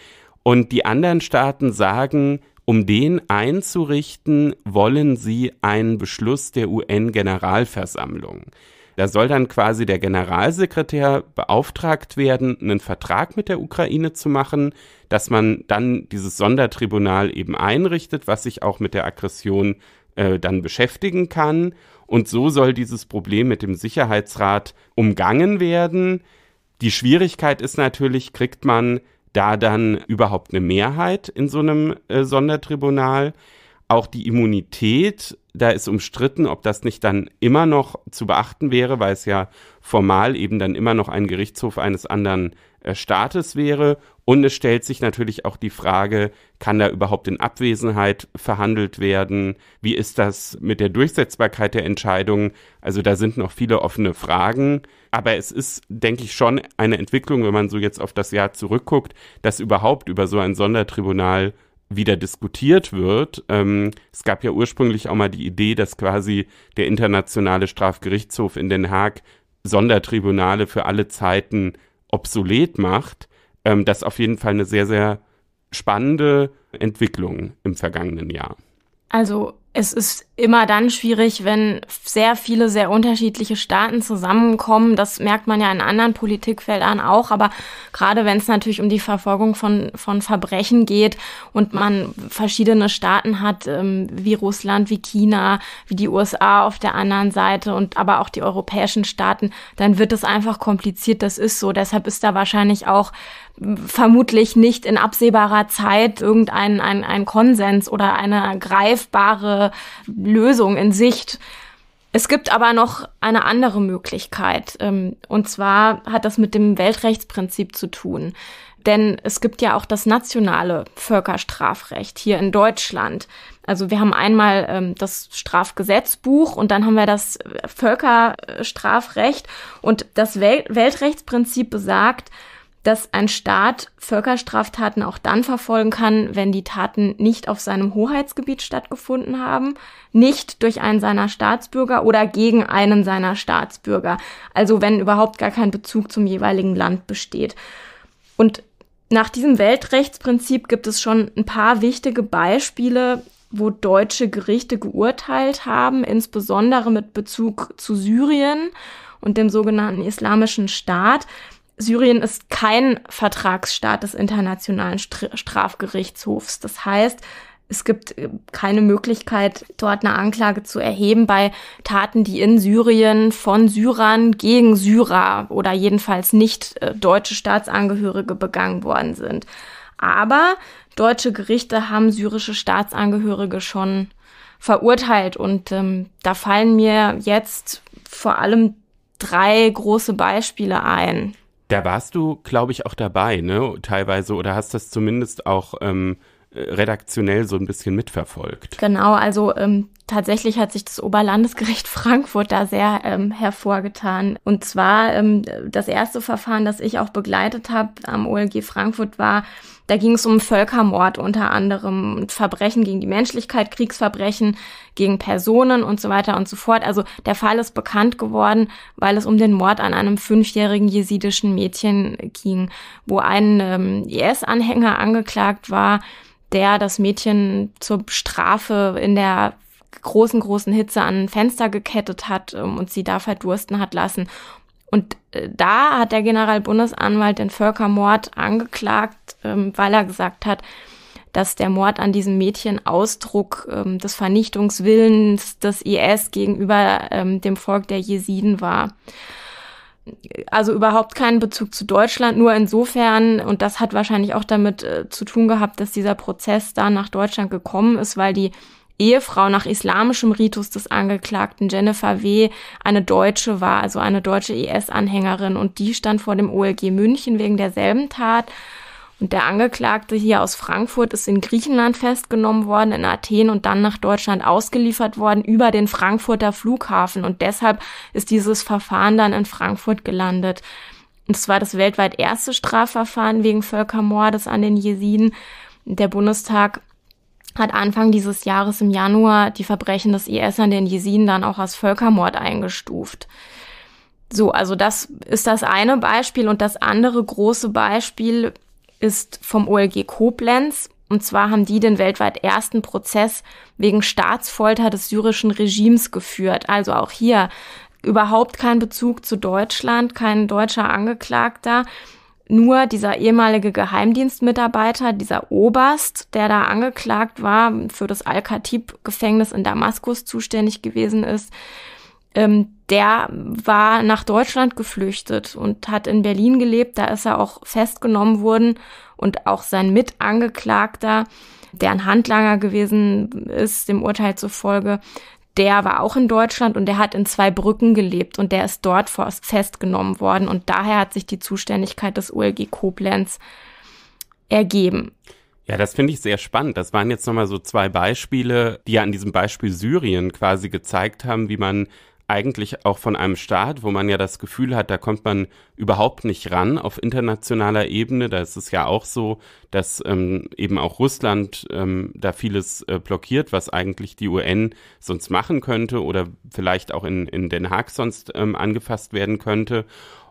[SPEAKER 1] und die anderen Staaten sagen, um den einzurichten, wollen sie einen Beschluss der UN-Generalversammlung. Da soll dann quasi der Generalsekretär beauftragt werden, einen Vertrag mit der Ukraine zu machen, dass man dann dieses Sondertribunal eben einrichtet, was sich auch mit der Aggression äh, dann beschäftigen kann. Und so soll dieses Problem mit dem Sicherheitsrat umgangen werden. Die Schwierigkeit ist natürlich, kriegt man da dann überhaupt eine Mehrheit in so einem äh, Sondertribunal? Auch die Immunität, da ist umstritten, ob das nicht dann immer noch zu beachten wäre, weil es ja formal eben dann immer noch ein Gerichtshof eines anderen äh, Staates wäre. Und es stellt sich natürlich auch die Frage, kann da überhaupt in Abwesenheit verhandelt werden? Wie ist das mit der Durchsetzbarkeit der Entscheidungen? Also da sind noch viele offene Fragen. Aber es ist, denke ich, schon eine Entwicklung, wenn man so jetzt auf das Jahr zurückguckt, dass überhaupt über so ein Sondertribunal wieder diskutiert wird. Ähm, es gab ja ursprünglich auch mal die Idee, dass quasi der Internationale Strafgerichtshof in Den Haag Sondertribunale für alle Zeiten obsolet macht, ähm, das ist auf jeden Fall eine sehr, sehr spannende Entwicklung im vergangenen Jahr.
[SPEAKER 2] Also es ist immer dann schwierig, wenn sehr viele, sehr unterschiedliche Staaten zusammenkommen. Das merkt man ja in anderen Politikfeldern auch. Aber gerade wenn es natürlich um die Verfolgung von, von Verbrechen geht und man verschiedene Staaten hat, ähm, wie Russland, wie China, wie die USA auf der anderen Seite und aber auch die europäischen Staaten, dann wird es einfach kompliziert. Das ist so. Deshalb ist da wahrscheinlich auch vermutlich nicht in absehbarer Zeit irgendein ein, ein Konsens oder eine greifbare Lösung in Sicht. Es gibt aber noch eine andere Möglichkeit. Ähm, und zwar hat das mit dem Weltrechtsprinzip zu tun. Denn es gibt ja auch das nationale Völkerstrafrecht hier in Deutschland. Also wir haben einmal ähm, das Strafgesetzbuch und dann haben wir das Völkerstrafrecht. Und das Weltrechtsprinzip besagt, dass ein Staat Völkerstraftaten auch dann verfolgen kann, wenn die Taten nicht auf seinem Hoheitsgebiet stattgefunden haben, nicht durch einen seiner Staatsbürger oder gegen einen seiner Staatsbürger, also wenn überhaupt gar kein Bezug zum jeweiligen Land besteht. Und nach diesem Weltrechtsprinzip gibt es schon ein paar wichtige Beispiele, wo deutsche Gerichte geurteilt haben, insbesondere mit Bezug zu Syrien und dem sogenannten Islamischen Staat. Syrien ist kein Vertragsstaat des Internationalen Strafgerichtshofs. Das heißt, es gibt äh, keine Möglichkeit, dort eine Anklage zu erheben bei Taten, die in Syrien von Syrern gegen Syrer oder jedenfalls nicht äh, deutsche Staatsangehörige begangen worden sind. Aber deutsche Gerichte haben syrische Staatsangehörige schon verurteilt und ähm, da fallen mir jetzt vor allem drei große Beispiele ein.
[SPEAKER 1] Da warst du, glaube ich, auch dabei, ne? Teilweise oder hast das zumindest auch ähm, redaktionell so ein bisschen mitverfolgt.
[SPEAKER 2] Genau, also ähm, tatsächlich hat sich das Oberlandesgericht Frankfurt da sehr ähm, hervorgetan. Und zwar ähm, das erste Verfahren, das ich auch begleitet habe am OLG Frankfurt war, da ging es um Völkermord unter anderem, Verbrechen gegen die Menschlichkeit, Kriegsverbrechen gegen Personen und so weiter und so fort. Also der Fall ist bekannt geworden, weil es um den Mord an einem fünfjährigen jesidischen Mädchen ging, wo ein ähm, IS-Anhänger angeklagt war, der das Mädchen zur Strafe in der großen, großen Hitze an ein Fenster gekettet hat ähm, und sie da verdursten halt hat lassen. Und äh, da hat der Generalbundesanwalt den Völkermord angeklagt, ähm, weil er gesagt hat, dass der Mord an diesem Mädchen Ausdruck ähm, des Vernichtungswillens des IS gegenüber dem Volk der Jesiden war also überhaupt keinen Bezug zu Deutschland, nur insofern, und das hat wahrscheinlich auch damit äh, zu tun gehabt, dass dieser Prozess da nach Deutschland gekommen ist, weil die Ehefrau nach islamischem Ritus des Angeklagten Jennifer W. eine Deutsche war, also eine deutsche IS-Anhängerin e und die stand vor dem OLG München wegen derselben Tat und der Angeklagte hier aus Frankfurt ist in Griechenland festgenommen worden, in Athen und dann nach Deutschland ausgeliefert worden über den Frankfurter Flughafen. Und deshalb ist dieses Verfahren dann in Frankfurt gelandet. Und es war das weltweit erste Strafverfahren wegen Völkermordes an den Jesiden. Der Bundestag hat Anfang dieses Jahres im Januar die Verbrechen des IS an den Jesiden dann auch als Völkermord eingestuft. So, also das ist das eine Beispiel und das andere große Beispiel ist vom OLG Koblenz. Und zwar haben die den weltweit ersten Prozess wegen Staatsfolter des syrischen Regimes geführt. Also auch hier überhaupt kein Bezug zu Deutschland, kein deutscher Angeklagter. Nur dieser ehemalige Geheimdienstmitarbeiter, dieser Oberst, der da angeklagt war, für das Al-Khatib-Gefängnis in Damaskus zuständig gewesen ist, ähm, der war nach Deutschland geflüchtet und hat in Berlin gelebt. Da ist er auch festgenommen worden und auch sein Mitangeklagter, der ein Handlanger gewesen ist, dem Urteil zufolge, der war auch in Deutschland und der hat in zwei Brücken gelebt und der ist dort festgenommen worden und daher hat sich die Zuständigkeit des OLG Koblenz ergeben.
[SPEAKER 1] Ja, das finde ich sehr spannend. Das waren jetzt nochmal so zwei Beispiele, die ja an diesem Beispiel Syrien quasi gezeigt haben, wie man eigentlich auch von einem Staat, wo man ja das Gefühl hat, da kommt man überhaupt nicht ran auf internationaler Ebene. Da ist es ja auch so, dass ähm, eben auch Russland ähm, da vieles äh, blockiert, was eigentlich die UN sonst machen könnte oder vielleicht auch in, in Den Haag sonst ähm, angefasst werden könnte.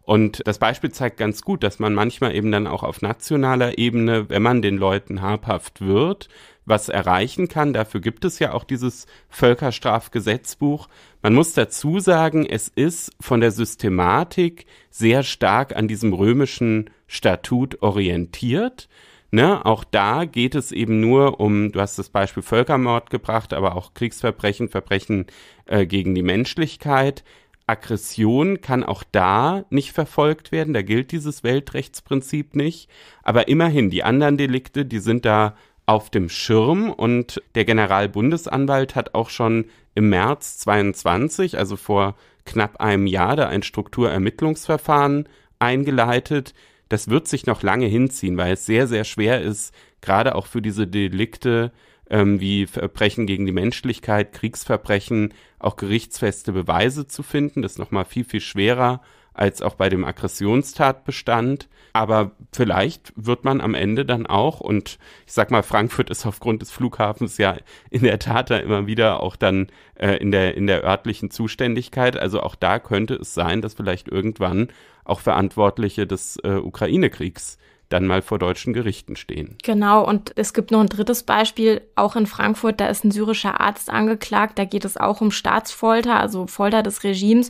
[SPEAKER 1] Und das Beispiel zeigt ganz gut, dass man manchmal eben dann auch auf nationaler Ebene, wenn man den Leuten habhaft wird, was erreichen kann. Dafür gibt es ja auch dieses Völkerstrafgesetzbuch, man muss dazu sagen, es ist von der Systematik sehr stark an diesem römischen Statut orientiert. Ne, auch da geht es eben nur um, du hast das Beispiel Völkermord gebracht, aber auch Kriegsverbrechen, Verbrechen äh, gegen die Menschlichkeit. Aggression kann auch da nicht verfolgt werden, da gilt dieses Weltrechtsprinzip nicht. Aber immerhin, die anderen Delikte, die sind da auf dem Schirm und der Generalbundesanwalt hat auch schon im März 22, also vor knapp einem Jahr, da ein Strukturermittlungsverfahren eingeleitet. Das wird sich noch lange hinziehen, weil es sehr, sehr schwer ist, gerade auch für diese Delikte ähm, wie Verbrechen gegen die Menschlichkeit, Kriegsverbrechen, auch gerichtsfeste Beweise zu finden. Das ist nochmal viel, viel schwerer als auch bei dem Aggressionstatbestand. Aber vielleicht wird man am Ende dann auch, und ich sag mal, Frankfurt ist aufgrund des Flughafens ja in der Tat da immer wieder auch dann äh, in, der, in der örtlichen Zuständigkeit. Also auch da könnte es sein, dass vielleicht irgendwann auch Verantwortliche des äh, Ukraine-Kriegs dann mal vor deutschen Gerichten stehen.
[SPEAKER 2] Genau, und es gibt noch ein drittes Beispiel, auch in Frankfurt, da ist ein syrischer Arzt angeklagt, da geht es auch um Staatsfolter, also Folter des Regimes.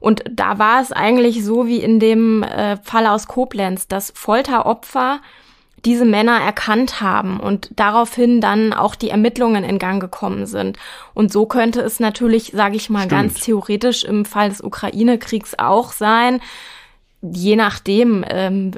[SPEAKER 2] Und da war es eigentlich so wie in dem äh, Fall aus Koblenz, dass Folteropfer diese Männer erkannt haben und daraufhin dann auch die Ermittlungen in Gang gekommen sind. Und so könnte es natürlich, sage ich mal, Stimmt. ganz theoretisch im Fall des Ukraine-Kriegs auch sein, je nachdem ähm,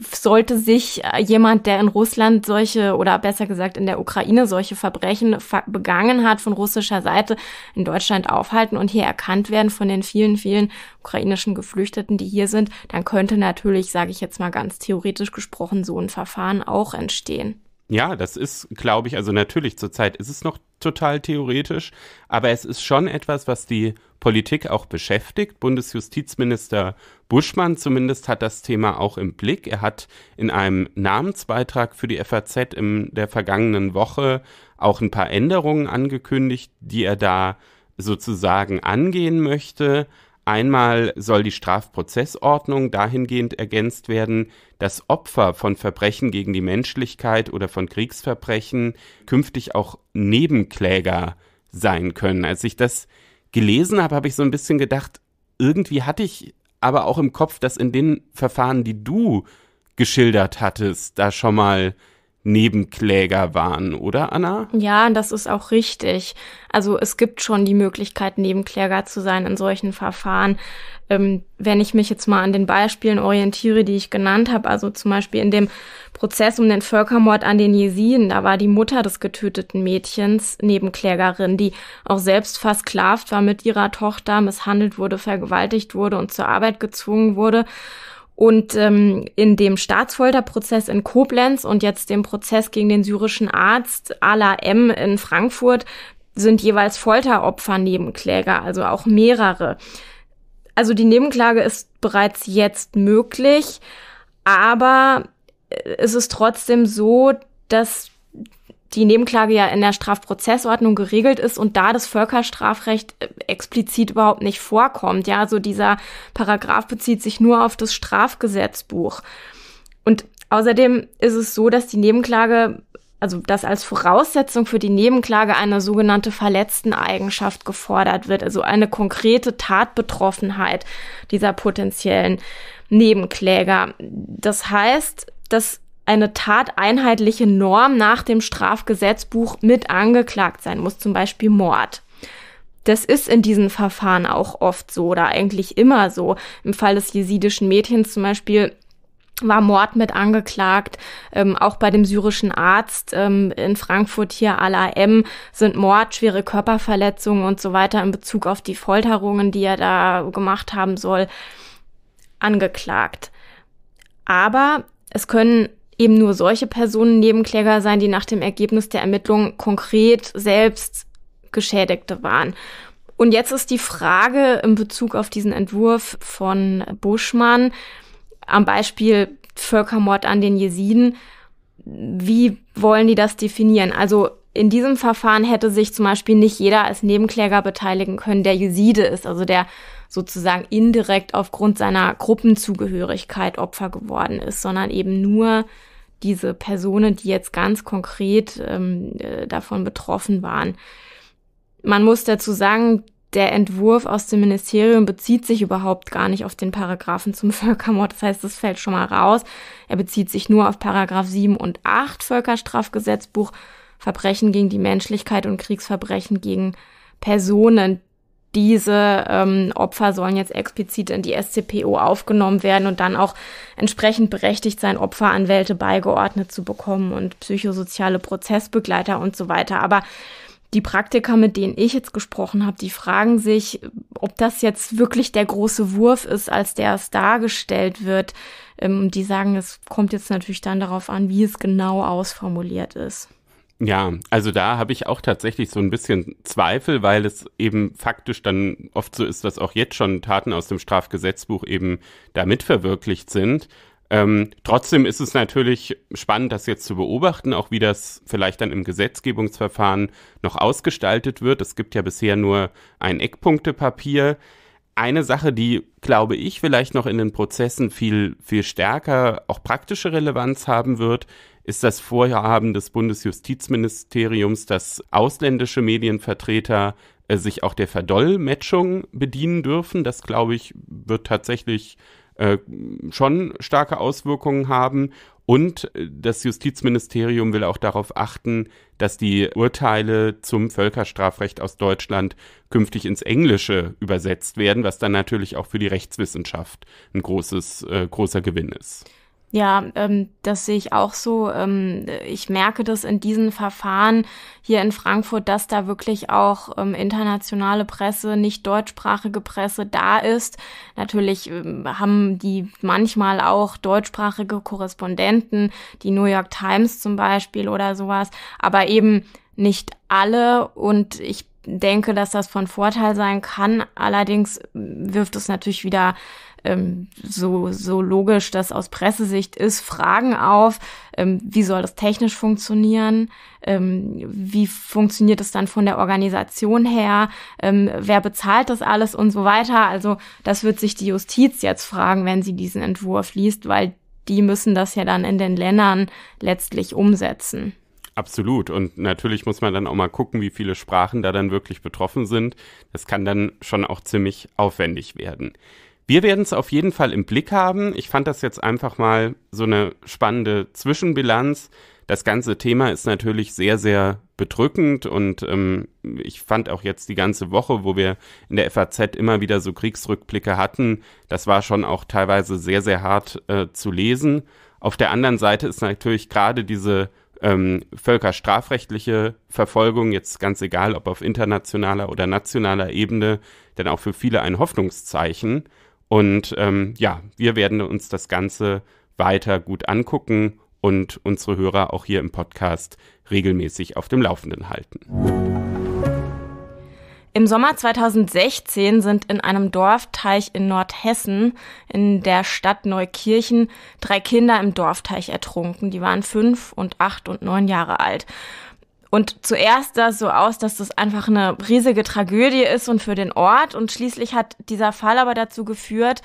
[SPEAKER 2] sollte sich äh, jemand, der in Russland solche oder besser gesagt in der Ukraine solche Verbrechen begangen hat, von russischer Seite in Deutschland aufhalten und hier erkannt werden von den vielen, vielen ukrainischen Geflüchteten, die hier sind, dann könnte natürlich, sage ich jetzt mal ganz theoretisch gesprochen, so ein Verfahren auch entstehen.
[SPEAKER 1] Ja, das ist, glaube ich, also natürlich zurzeit ist es noch total theoretisch, aber es ist schon etwas, was die Politik auch beschäftigt. Bundesjustizminister Buschmann zumindest hat das Thema auch im Blick. Er hat in einem Namensbeitrag für die FAZ in der vergangenen Woche auch ein paar Änderungen angekündigt, die er da sozusagen angehen möchte. Einmal soll die Strafprozessordnung dahingehend ergänzt werden, dass Opfer von Verbrechen gegen die Menschlichkeit oder von Kriegsverbrechen künftig auch Nebenkläger sein können. Als ich das gelesen habe, habe ich so ein bisschen gedacht, irgendwie hatte ich aber auch im Kopf, dass in den Verfahren, die du geschildert hattest, da schon mal Nebenkläger waren, oder Anna?
[SPEAKER 2] Ja, das ist auch richtig. Also es gibt schon die Möglichkeit, Nebenkläger zu sein in solchen Verfahren. Ähm, wenn ich mich jetzt mal an den Beispielen orientiere, die ich genannt habe, also zum Beispiel in dem Prozess um den Völkermord an den Jesiden, da war die Mutter des getöteten Mädchens Nebenklägerin, die auch selbst versklavt war mit ihrer Tochter, misshandelt wurde, vergewaltigt wurde und zur Arbeit gezwungen wurde. Und ähm, in dem Staatsfolterprozess in Koblenz und jetzt dem Prozess gegen den syrischen Arzt Ala M in Frankfurt sind jeweils Folteropfer Nebenkläger, also auch mehrere. Also die Nebenklage ist bereits jetzt möglich, aber äh, es ist trotzdem so, dass die Nebenklage ja in der Strafprozessordnung geregelt ist und da das Völkerstrafrecht äh, explizit überhaupt nicht vorkommt. Ja, so also dieser Paragraph bezieht sich nur auf das Strafgesetzbuch. Und außerdem ist es so, dass die Nebenklage also dass als Voraussetzung für die Nebenklage eine sogenannte Verletzteneigenschaft gefordert wird, also eine konkrete Tatbetroffenheit dieser potenziellen Nebenkläger. Das heißt, dass eine tateinheitliche Norm nach dem Strafgesetzbuch mit angeklagt sein muss, zum Beispiel Mord. Das ist in diesen Verfahren auch oft so oder eigentlich immer so. Im Fall des jesidischen Mädchens zum Beispiel war Mord mit angeklagt. Ähm, auch bei dem syrischen Arzt ähm, in Frankfurt hier al M sind Mord, schwere Körperverletzungen und so weiter in Bezug auf die Folterungen, die er da gemacht haben soll, angeklagt. Aber es können eben nur solche Personen Nebenkläger sein, die nach dem Ergebnis der Ermittlung konkret selbst Geschädigte waren. Und jetzt ist die Frage in Bezug auf diesen Entwurf von Buschmann am Beispiel Völkermord an den Jesiden. Wie wollen die das definieren? Also in diesem Verfahren hätte sich zum Beispiel nicht jeder als Nebenkläger beteiligen können, der Jeside ist, also der sozusagen indirekt aufgrund seiner Gruppenzugehörigkeit Opfer geworden ist, sondern eben nur diese Personen, die jetzt ganz konkret ähm, äh, davon betroffen waren. Man muss dazu sagen, der Entwurf aus dem Ministerium bezieht sich überhaupt gar nicht auf den Paragraphen zum Völkermord. Das heißt, das fällt schon mal raus. Er bezieht sich nur auf Paragraph 7 und 8 Völkerstrafgesetzbuch, Verbrechen gegen die Menschlichkeit und Kriegsverbrechen gegen Personen, diese ähm, Opfer sollen jetzt explizit in die SCPO aufgenommen werden und dann auch entsprechend berechtigt sein, Opferanwälte beigeordnet zu bekommen und psychosoziale Prozessbegleiter und so weiter. Aber die Praktiker, mit denen ich jetzt gesprochen habe, die fragen sich, ob das jetzt wirklich der große Wurf ist, als der es dargestellt wird. Ähm, die sagen, es kommt jetzt natürlich dann darauf an, wie es genau ausformuliert ist.
[SPEAKER 1] Ja, also da habe ich auch tatsächlich so ein bisschen Zweifel, weil es eben faktisch dann oft so ist, dass auch jetzt schon Taten aus dem Strafgesetzbuch eben damit verwirklicht sind. Ähm, trotzdem ist es natürlich spannend, das jetzt zu beobachten, auch wie das vielleicht dann im Gesetzgebungsverfahren noch ausgestaltet wird. Es gibt ja bisher nur ein Eckpunktepapier. Eine Sache, die, glaube ich, vielleicht noch in den Prozessen viel, viel stärker auch praktische Relevanz haben wird, ist das Vorhaben des Bundesjustizministeriums, dass ausländische Medienvertreter äh, sich auch der Verdolmetschung bedienen dürfen. Das, glaube ich, wird tatsächlich äh, schon starke Auswirkungen haben. Und äh, das Justizministerium will auch darauf achten, dass die Urteile zum Völkerstrafrecht aus Deutschland künftig ins Englische übersetzt werden, was dann natürlich auch für die Rechtswissenschaft ein großes, äh, großer Gewinn
[SPEAKER 2] ist. Ja, ähm, das sehe ich auch so. Ähm, ich merke das in diesen Verfahren hier in Frankfurt, dass da wirklich auch ähm, internationale Presse, nicht deutschsprachige Presse da ist. Natürlich ähm, haben die manchmal auch deutschsprachige Korrespondenten, die New York Times zum Beispiel oder sowas, aber eben nicht alle. Und ich denke, dass das von Vorteil sein kann. Allerdings wirft es natürlich wieder ähm, so, so logisch das aus Pressesicht ist, Fragen auf, ähm, wie soll das technisch funktionieren, ähm, wie funktioniert es dann von der Organisation her, ähm, wer bezahlt das alles und so weiter. Also das wird sich die Justiz jetzt fragen, wenn sie diesen Entwurf liest, weil die müssen das ja dann in den Ländern letztlich umsetzen.
[SPEAKER 1] Absolut. Und natürlich muss man dann auch mal gucken, wie viele Sprachen da dann wirklich betroffen sind. Das kann dann schon auch ziemlich aufwendig werden. Wir werden es auf jeden Fall im Blick haben. Ich fand das jetzt einfach mal so eine spannende Zwischenbilanz. Das ganze Thema ist natürlich sehr, sehr bedrückend und ähm, ich fand auch jetzt die ganze Woche, wo wir in der FAZ immer wieder so Kriegsrückblicke hatten, das war schon auch teilweise sehr, sehr hart äh, zu lesen. Auf der anderen Seite ist natürlich gerade diese ähm, völkerstrafrechtliche Verfolgung, jetzt ganz egal, ob auf internationaler oder nationaler Ebene, denn auch für viele ein Hoffnungszeichen. Und ähm, ja, wir werden uns das Ganze weiter gut angucken und unsere Hörer auch hier im Podcast regelmäßig auf dem Laufenden halten.
[SPEAKER 2] Im Sommer 2016 sind in einem Dorfteich in Nordhessen in der Stadt Neukirchen drei Kinder im Dorfteich ertrunken. Die waren fünf und acht und neun Jahre alt. Und zuerst sah es so aus, dass das einfach eine riesige Tragödie ist und für den Ort. Und schließlich hat dieser Fall aber dazu geführt,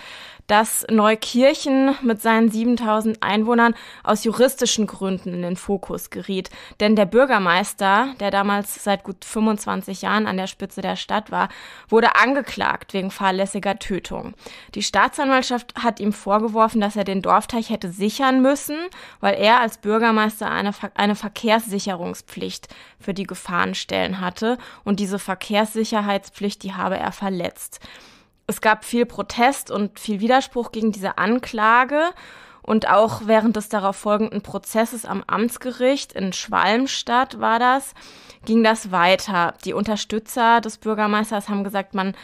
[SPEAKER 2] dass Neukirchen mit seinen 7000 Einwohnern aus juristischen Gründen in den Fokus geriet. Denn der Bürgermeister, der damals seit gut 25 Jahren an der Spitze der Stadt war, wurde angeklagt wegen fahrlässiger Tötung. Die Staatsanwaltschaft hat ihm vorgeworfen, dass er den Dorfteich hätte sichern müssen, weil er als Bürgermeister eine, Ver eine Verkehrssicherungspflicht für die Gefahrenstellen hatte und diese Verkehrssicherheitspflicht, die habe er verletzt es gab viel Protest und viel Widerspruch gegen diese Anklage. Und auch während des darauf folgenden Prozesses am Amtsgericht in Schwalmstadt war das, ging das weiter. Die Unterstützer des Bürgermeisters haben gesagt, man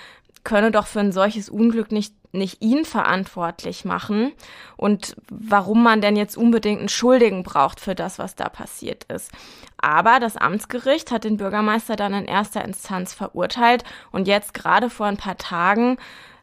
[SPEAKER 2] könne doch für ein solches Unglück nicht nicht ihn verantwortlich machen und warum man denn jetzt unbedingt einen Schuldigen braucht für das, was da passiert ist. Aber das Amtsgericht hat den Bürgermeister dann in erster Instanz verurteilt und jetzt gerade vor ein paar Tagen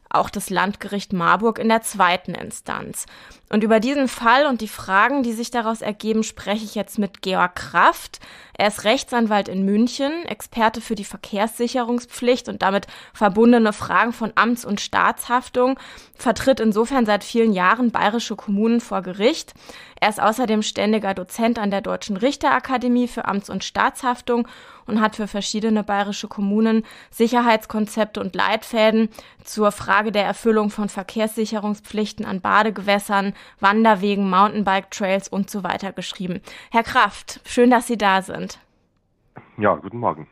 [SPEAKER 2] auch das Landgericht Marburg in der zweiten Instanz. Und über diesen Fall und die Fragen, die sich daraus ergeben, spreche ich jetzt mit Georg Kraft. Er ist Rechtsanwalt in München, Experte für die Verkehrssicherungspflicht und damit verbundene Fragen von Amts- und Staatshaftung, vertritt insofern seit vielen Jahren bayerische Kommunen vor Gericht. Er ist außerdem ständiger Dozent an der Deutschen Richterakademie für Amts- und Staatshaftung und hat für verschiedene bayerische Kommunen Sicherheitskonzepte und Leitfäden zur Frage der Erfüllung von Verkehrssicherungspflichten an Badegewässern, Wanderwegen, Mountainbike-Trails und so weiter geschrieben. Herr Kraft, schön, dass Sie da sind.
[SPEAKER 4] Ja, guten Morgen.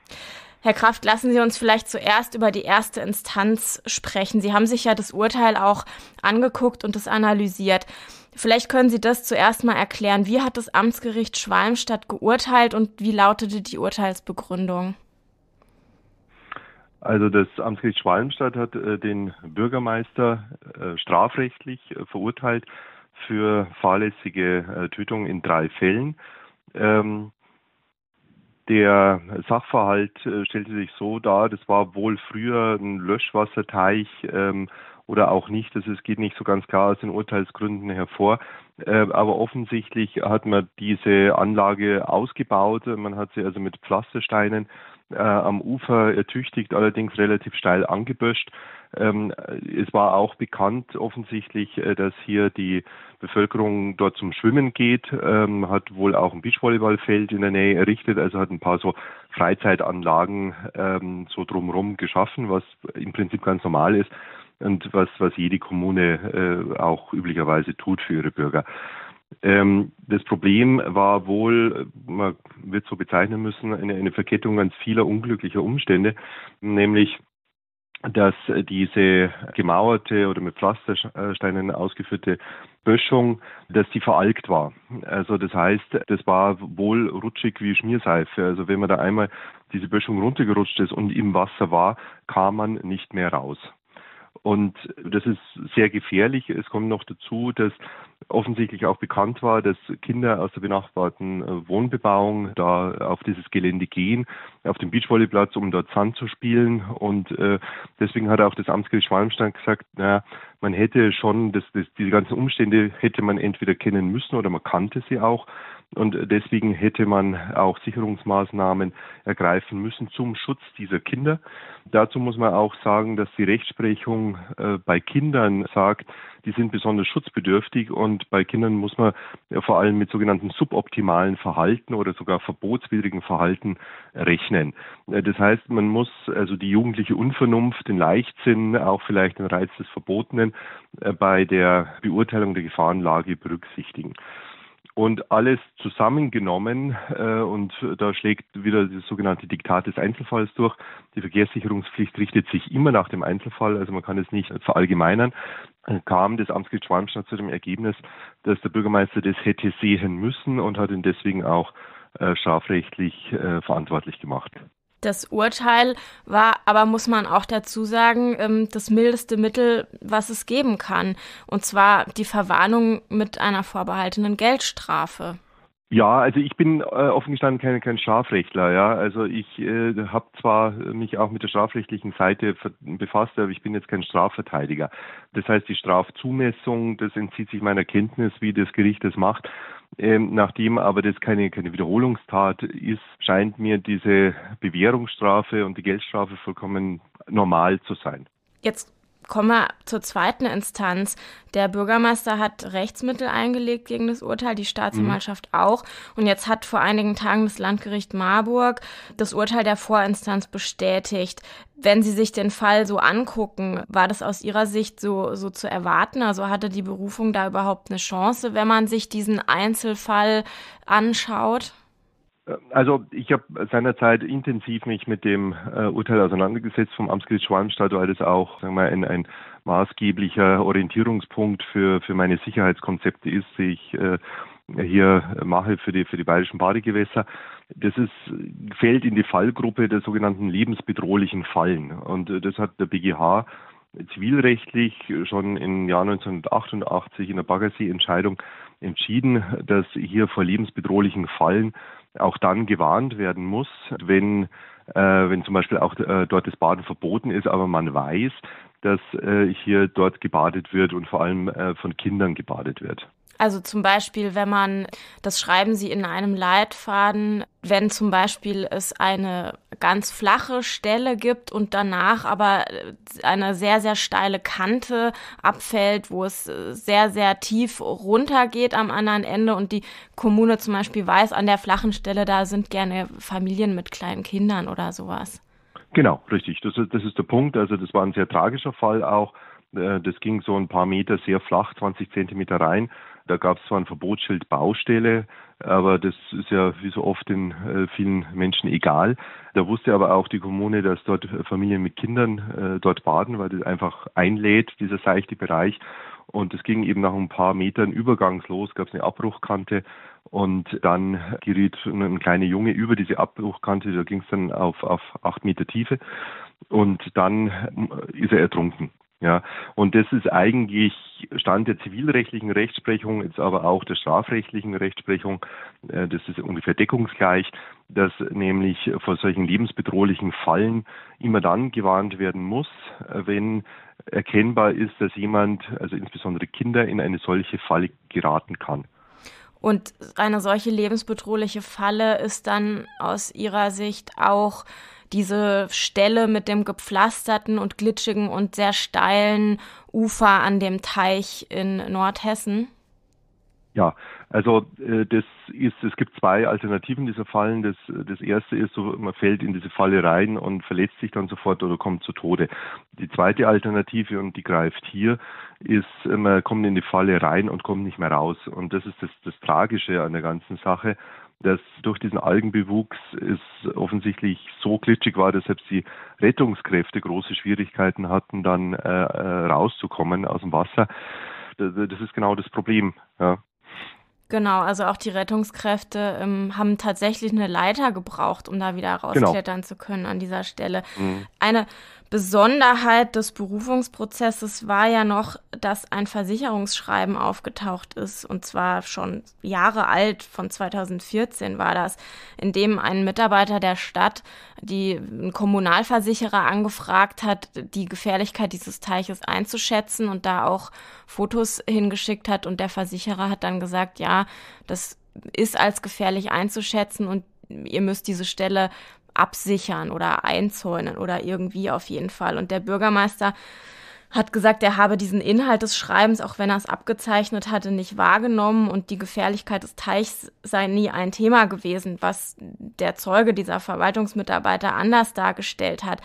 [SPEAKER 2] Herr Kraft, lassen Sie uns vielleicht zuerst über die erste Instanz sprechen. Sie haben sich ja das Urteil auch angeguckt und es analysiert. Vielleicht können Sie das zuerst mal erklären. Wie hat das Amtsgericht Schwalmstadt geurteilt und wie lautete die Urteilsbegründung?
[SPEAKER 4] Also das Amtsgericht Schwalmstadt hat äh, den Bürgermeister äh, strafrechtlich äh, verurteilt für fahrlässige äh, Tötung in drei Fällen. Ähm, der Sachverhalt äh, stellte sich so dar, das war wohl früher ein Löschwasserteich ähm, oder auch nicht. Das ist, geht nicht so ganz klar aus den Urteilsgründen hervor. Äh, aber offensichtlich hat man diese Anlage ausgebaut. Man hat sie also mit Pflastersteinen äh, am Ufer ertüchtigt, allerdings relativ steil angeböscht. Ähm, es war auch bekannt offensichtlich, äh, dass hier die Bevölkerung dort zum Schwimmen geht, ähm, hat wohl auch ein Beachvolleyballfeld in der Nähe errichtet, also hat ein paar so Freizeitanlagen ähm, so drumherum geschaffen, was im Prinzip ganz normal ist und was, was jede Kommune äh, auch üblicherweise tut für ihre Bürger. Ähm, das Problem war wohl, äh, man wird so bezeichnen müssen, eine, eine Verkettung ganz vieler unglücklicher Umstände, nämlich dass äh, diese gemauerte oder mit Pflastersteinen ausgeführte Böschung, dass die veralkt war. Also das heißt, das war wohl rutschig wie Schmierseife. Also wenn man da einmal diese Böschung runtergerutscht ist und im Wasser war, kam man nicht mehr raus. Und das ist sehr gefährlich. Es kommt noch dazu, dass offensichtlich auch bekannt war, dass Kinder aus der benachbarten äh, Wohnbebauung da auf dieses Gelände gehen, auf den Beachvolleyplatz, um dort Sand zu spielen. Und äh, deswegen hat auch das Amtsgericht Schwalmstein gesagt, naja, man hätte schon, das, das, diese ganzen Umstände hätte man entweder kennen müssen oder man kannte sie auch. Und deswegen hätte man auch Sicherungsmaßnahmen ergreifen müssen zum Schutz dieser Kinder. Dazu muss man auch sagen, dass die Rechtsprechung äh, bei Kindern sagt, die sind besonders schutzbedürftig und bei Kindern muss man äh, vor allem mit sogenannten suboptimalen Verhalten oder sogar verbotswidrigen Verhalten rechnen. Äh, das heißt, man muss also die jugendliche Unvernunft, den Leichtsinn, auch vielleicht den Reiz des Verbotenen bei der Beurteilung der Gefahrenlage berücksichtigen. Und alles zusammengenommen, äh, und da schlägt wieder das sogenannte Diktat des Einzelfalls durch. Die Verkehrssicherungspflicht richtet sich immer nach dem Einzelfall, also man kann es nicht verallgemeinern, kam das Amtsgericht Schwalmstadt zu dem Ergebnis, dass der Bürgermeister das hätte sehen müssen und hat ihn deswegen auch äh, strafrechtlich äh, verantwortlich gemacht.
[SPEAKER 2] Das Urteil war aber, muss man auch dazu sagen, ähm, das mildeste Mittel, was es geben kann. Und zwar die Verwarnung mit einer vorbehaltenen Geldstrafe.
[SPEAKER 4] Ja, also ich bin äh, offen gestanden kein, kein Strafrechtler. Ja, also ich äh, habe zwar mich auch mit der strafrechtlichen Seite befasst, aber ich bin jetzt kein Strafverteidiger. Das heißt, die Strafzumessung, das entzieht sich meiner Kenntnis, wie das Gericht das macht. Ähm, nachdem aber das keine, keine Wiederholungstat ist, scheint mir diese Bewährungsstrafe und die Geldstrafe vollkommen normal zu sein.
[SPEAKER 2] Jetzt Kommen wir zur zweiten Instanz. Der Bürgermeister hat Rechtsmittel eingelegt gegen das Urteil, die Staatsanwaltschaft mhm. auch. Und jetzt hat vor einigen Tagen das Landgericht Marburg das Urteil der Vorinstanz bestätigt. Wenn Sie sich den Fall so angucken, war das aus Ihrer Sicht so, so zu erwarten? Also hatte die Berufung da überhaupt eine Chance, wenn man sich diesen Einzelfall anschaut?
[SPEAKER 4] Äh, also ich habe seinerzeit intensiv mich mit dem äh, Urteil auseinandergesetzt vom Amtsgericht Schwalmstadt, weil das auch sagen wir, ein, ein maßgeblicher Orientierungspunkt für, für meine Sicherheitskonzepte ist, die ich äh, hier mache für die, für die bayerischen Badegewässer. Das ist, fällt in die Fallgruppe der sogenannten lebensbedrohlichen Fallen. Und äh, das hat der BGH zivilrechtlich schon im Jahr 1988 in der Baggersee-Entscheidung entschieden, dass hier vor lebensbedrohlichen Fallen auch dann gewarnt werden muss, wenn, äh, wenn zum Beispiel auch äh, dort das Baden verboten ist, aber man weiß, dass äh, hier dort gebadet wird und vor allem äh, von Kindern gebadet wird.
[SPEAKER 2] Also zum Beispiel, wenn man, das schreiben Sie in einem Leitfaden, wenn zum Beispiel es eine ganz flache Stelle gibt und danach aber äh, eine sehr, sehr steile Kante abfällt, wo es äh, sehr, sehr tief runtergeht am anderen Ende und die Kommune zum Beispiel weiß, an der flachen Stelle, da sind gerne Familien mit kleinen Kindern oder sowas.
[SPEAKER 4] Genau, richtig. Das, das ist der Punkt. Also das war ein sehr tragischer Fall auch. Äh, das ging so ein paar Meter sehr flach, 20 Zentimeter rein. Da gab es zwar ein Verbotsschild Baustelle, aber das ist ja wie so oft den äh, vielen Menschen egal. Da wusste aber auch die Kommune, dass dort Familien mit Kindern äh, dort baden, weil das einfach einlädt, dieser seichte Bereich. Und es ging eben nach ein paar Metern übergangslos, gab es eine Abbruchkante und dann geriet ein kleiner Junge über diese Abbruchkante, da ging es dann auf, auf acht Meter Tiefe und dann ist er ertrunken. Ja, und das ist eigentlich Stand der zivilrechtlichen Rechtsprechung, jetzt aber auch der strafrechtlichen Rechtsprechung, äh, das ist ungefähr deckungsgleich, dass nämlich vor solchen lebensbedrohlichen Fallen immer dann gewarnt werden muss, wenn erkennbar ist, dass jemand, also insbesondere Kinder, in eine solche Falle geraten kann.
[SPEAKER 2] Und eine solche lebensbedrohliche Falle ist dann aus ihrer Sicht auch diese Stelle mit dem gepflasterten und glitschigen und sehr steilen Ufer an dem Teich in Nordhessen?
[SPEAKER 4] Ja, also äh, das ist, es gibt zwei Alternativen dieser Fallen. Das, das erste ist, so, man fällt in diese Falle rein und verletzt sich dann sofort oder kommt zu Tode. Die zweite Alternative, und die greift hier, ist, man kommt in die Falle rein und kommt nicht mehr raus. Und das ist das, das Tragische an der ganzen Sache dass durch diesen Algenbewuchs es offensichtlich so glitschig war, dass selbst die Rettungskräfte große Schwierigkeiten hatten, dann äh, äh rauszukommen aus dem Wasser. Das ist genau das Problem. Ja.
[SPEAKER 2] Genau, also auch die Rettungskräfte ähm, haben tatsächlich eine Leiter gebraucht, um da wieder genau. rausklettern genau. zu können an dieser Stelle. Mhm. Eine Besonderheit des Berufungsprozesses war ja noch, dass ein Versicherungsschreiben aufgetaucht ist, und zwar schon Jahre alt, von 2014 war das, in dem ein Mitarbeiter der Stadt die einen Kommunalversicherer angefragt hat, die Gefährlichkeit dieses Teiches einzuschätzen und da auch Fotos hingeschickt hat. Und der Versicherer hat dann gesagt, ja, das ist als gefährlich einzuschätzen und ihr müsst diese Stelle absichern oder einzäunen oder irgendwie auf jeden Fall. Und der Bürgermeister hat gesagt, er habe diesen Inhalt des Schreibens, auch wenn er es abgezeichnet hatte, nicht wahrgenommen und die Gefährlichkeit des Teichs sei nie ein Thema gewesen, was der Zeuge dieser Verwaltungsmitarbeiter anders dargestellt hat.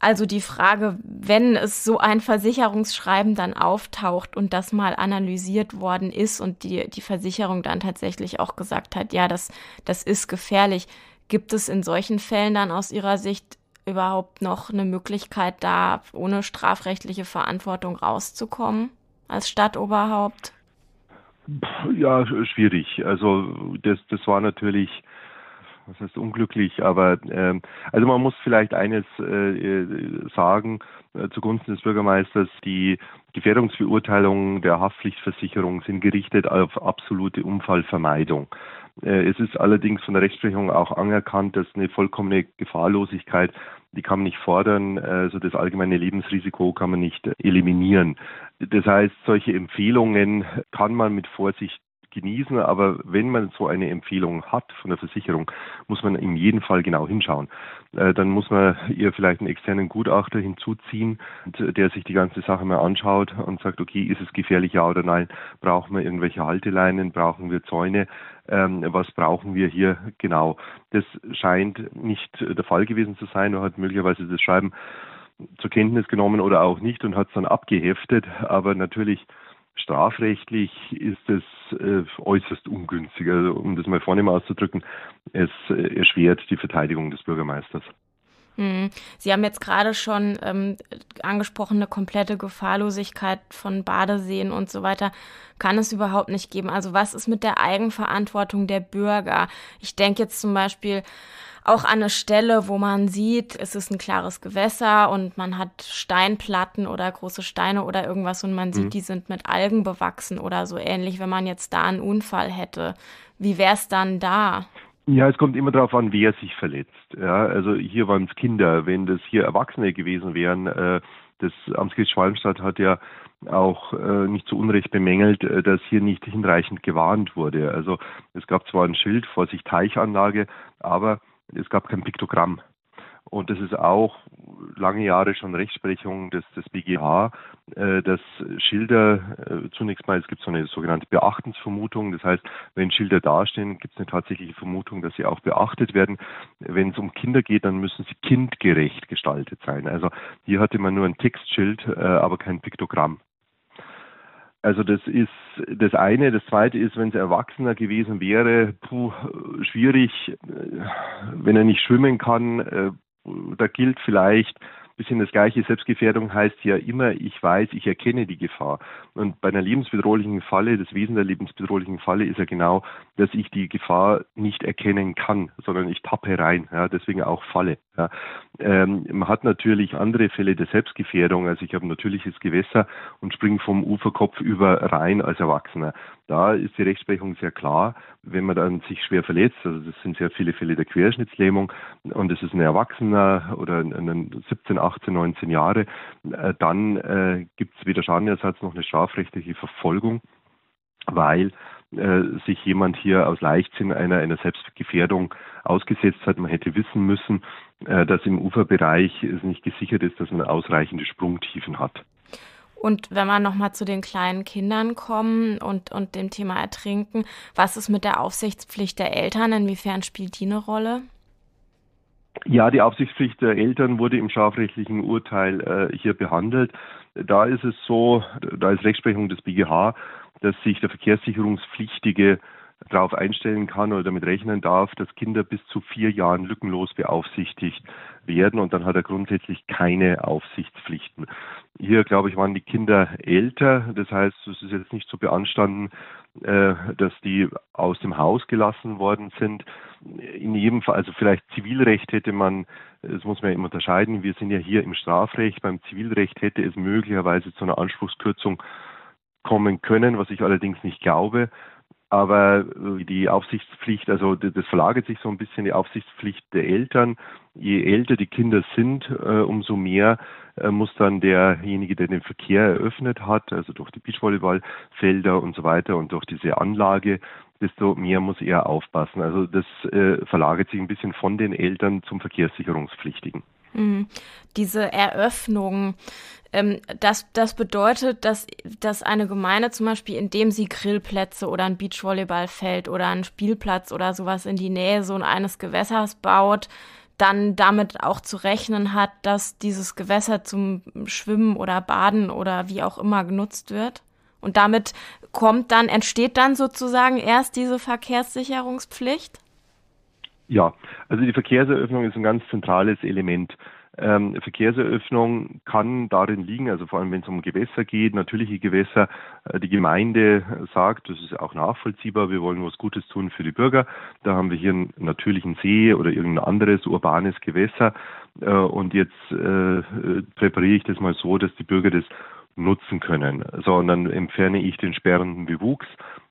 [SPEAKER 2] Also die Frage, wenn es so ein Versicherungsschreiben dann auftaucht und das mal analysiert worden ist und die, die Versicherung dann tatsächlich auch gesagt hat, ja, das, das ist gefährlich, Gibt es in solchen Fällen dann aus Ihrer Sicht überhaupt noch eine Möglichkeit, da ohne strafrechtliche Verantwortung rauszukommen als Stadtoberhaupt?
[SPEAKER 4] Ja, schwierig. Also das, das war natürlich was heißt unglücklich, aber ähm, also man muss vielleicht eines äh, äh sagen äh, zugunsten des Bürgermeisters, die Gefährdungsbeurteilungen der Haftpflichtversicherung sind gerichtet auf absolute Unfallvermeidung. Äh, es ist allerdings von der Rechtsprechung auch anerkannt, dass eine vollkommene Gefahrlosigkeit, die kann man nicht fordern, also das allgemeine Lebensrisiko kann man nicht eliminieren. Das heißt, solche Empfehlungen kann man mit Vorsicht genießen, aber wenn man so eine Empfehlung hat von der Versicherung, muss man in jedem Fall genau hinschauen. Äh, dann muss man ihr vielleicht einen externen Gutachter hinzuziehen, äh, der sich die ganze Sache mal anschaut und sagt, okay, ist es gefährlich, ja oder nein? Brauchen wir irgendwelche Halteleinen? Brauchen wir Zäune? Ähm, was brauchen wir hier genau? Das scheint nicht der Fall gewesen zu sein. Man hat möglicherweise das Schreiben zur Kenntnis genommen oder auch nicht und hat es dann abgeheftet. Aber natürlich strafrechtlich ist es äh, äußerst ungünstig. Also, um das mal vornehm auszudrücken, es äh, erschwert die Verteidigung des Bürgermeisters.
[SPEAKER 2] Mhm. Sie haben jetzt gerade schon ähm, angesprochen, eine komplette Gefahrlosigkeit von Badeseen und so weiter kann es überhaupt nicht geben. Also was ist mit der Eigenverantwortung der Bürger? Ich denke jetzt zum Beispiel auch an eine Stelle, wo man sieht, es ist ein klares Gewässer und man hat Steinplatten oder große Steine oder irgendwas und man sieht, mhm. die sind mit Algen bewachsen oder so ähnlich, wenn man jetzt da einen Unfall hätte. Wie wäre es dann da?
[SPEAKER 4] Ja, es kommt immer darauf an, wer sich verletzt. Ja, also hier waren es Kinder. Wenn das hier Erwachsene gewesen wären, äh, das Amtsgericht Schwalmstadt hat ja auch äh, nicht zu Unrecht bemängelt, äh, dass hier nicht hinreichend gewarnt wurde. Also es gab zwar ein Schild, Vorsicht Teichanlage, aber es gab kein Piktogramm. Und das ist auch lange Jahre schon Rechtsprechung des, des BGH, äh, dass Schilder äh, zunächst mal, es gibt so eine sogenannte Beachtensvermutung. Das heißt, wenn Schilder dastehen, gibt es eine tatsächliche Vermutung, dass sie auch beachtet werden. Wenn es um Kinder geht, dann müssen sie kindgerecht gestaltet sein. Also hier hatte man nur ein Textschild, äh, aber kein Piktogramm. Also das ist das eine. Das zweite ist, wenn es Erwachsener gewesen wäre, puh, schwierig, äh, wenn er nicht schwimmen kann, äh, da gilt vielleicht ein bisschen das Gleiche. Selbstgefährdung heißt ja immer, ich weiß, ich erkenne die Gefahr. Und bei einer lebensbedrohlichen Falle, das Wesen der lebensbedrohlichen Falle ist ja genau, dass ich die Gefahr nicht erkennen kann, sondern ich tappe rein. Ja, deswegen auch Falle. Ja. Ähm, man hat natürlich andere Fälle der Selbstgefährdung. Also ich habe natürliches Gewässer und springe vom Uferkopf über rein als Erwachsener. Da ist die Rechtsprechung sehr klar, wenn man dann sich schwer verletzt, also das sind sehr viele Fälle der Querschnittslähmung und es ist ein Erwachsener oder ein, ein 17, 18, 19 Jahre, äh, dann äh, gibt es weder Schadenersatz noch eine strafrechtliche Verfolgung, weil äh, sich jemand hier aus Leichtsinn einer, einer Selbstgefährdung ausgesetzt hat. Man hätte wissen müssen, äh, dass im Uferbereich es nicht gesichert ist, dass man ausreichende Sprungtiefen
[SPEAKER 2] hat. Und wenn man nochmal zu den kleinen Kindern kommen und, und dem Thema Ertrinken, was ist mit der Aufsichtspflicht der Eltern? Inwiefern spielt die eine Rolle?
[SPEAKER 4] Ja, die Aufsichtspflicht der Eltern wurde im strafrechtlichen Urteil äh, hier behandelt. Da ist es so, da ist Rechtsprechung des BGH, dass sich der verkehrssicherungspflichtige darauf einstellen kann oder damit rechnen darf, dass Kinder bis zu vier Jahren lückenlos beaufsichtigt werden und dann hat er grundsätzlich keine Aufsichtspflichten. Hier, glaube ich, waren die Kinder älter, das heißt, es ist jetzt nicht zu beanstanden, äh, dass die aus dem Haus gelassen worden sind. In jedem Fall, also vielleicht Zivilrecht hätte man, das muss man ja immer unterscheiden, wir sind ja hier im Strafrecht, beim Zivilrecht hätte es möglicherweise zu einer Anspruchskürzung kommen können, was ich allerdings nicht glaube. Aber äh, die Aufsichtspflicht, also das verlagert sich so ein bisschen, die Aufsichtspflicht der Eltern. Je älter die Kinder sind, äh, umso mehr äh, muss dann derjenige, der den Verkehr eröffnet hat, also durch die Beachvolleyballfelder und so weiter und durch diese Anlage, desto mehr muss er aufpassen. Also das verlagert sich ein bisschen von den Eltern zum Verkehrssicherungspflichtigen.
[SPEAKER 2] Mhm. Diese Eröffnung, ähm, das, das bedeutet, dass, dass eine Gemeinde zum Beispiel, indem sie Grillplätze oder ein Beachvolleyballfeld oder einen Spielplatz oder sowas in die Nähe so eines Gewässers baut, dann damit auch zu rechnen hat, dass dieses Gewässer zum Schwimmen oder Baden oder wie auch immer genutzt wird. Und damit kommt dann, entsteht dann sozusagen erst diese Verkehrssicherungspflicht?
[SPEAKER 4] Ja, also die Verkehrseröffnung ist ein ganz zentrales Element. Ähm, Verkehrseröffnung kann darin liegen, also vor allem wenn es um Gewässer geht, natürliche Gewässer. Äh, die Gemeinde sagt, das ist auch nachvollziehbar, wir wollen was Gutes tun für die Bürger. Da haben wir hier einen natürlichen See oder irgendein anderes urbanes Gewässer. Äh, und jetzt äh, präpariere ich das mal so, dass die Bürger das nutzen können, sondern entferne ich den sperrenden Bewuchs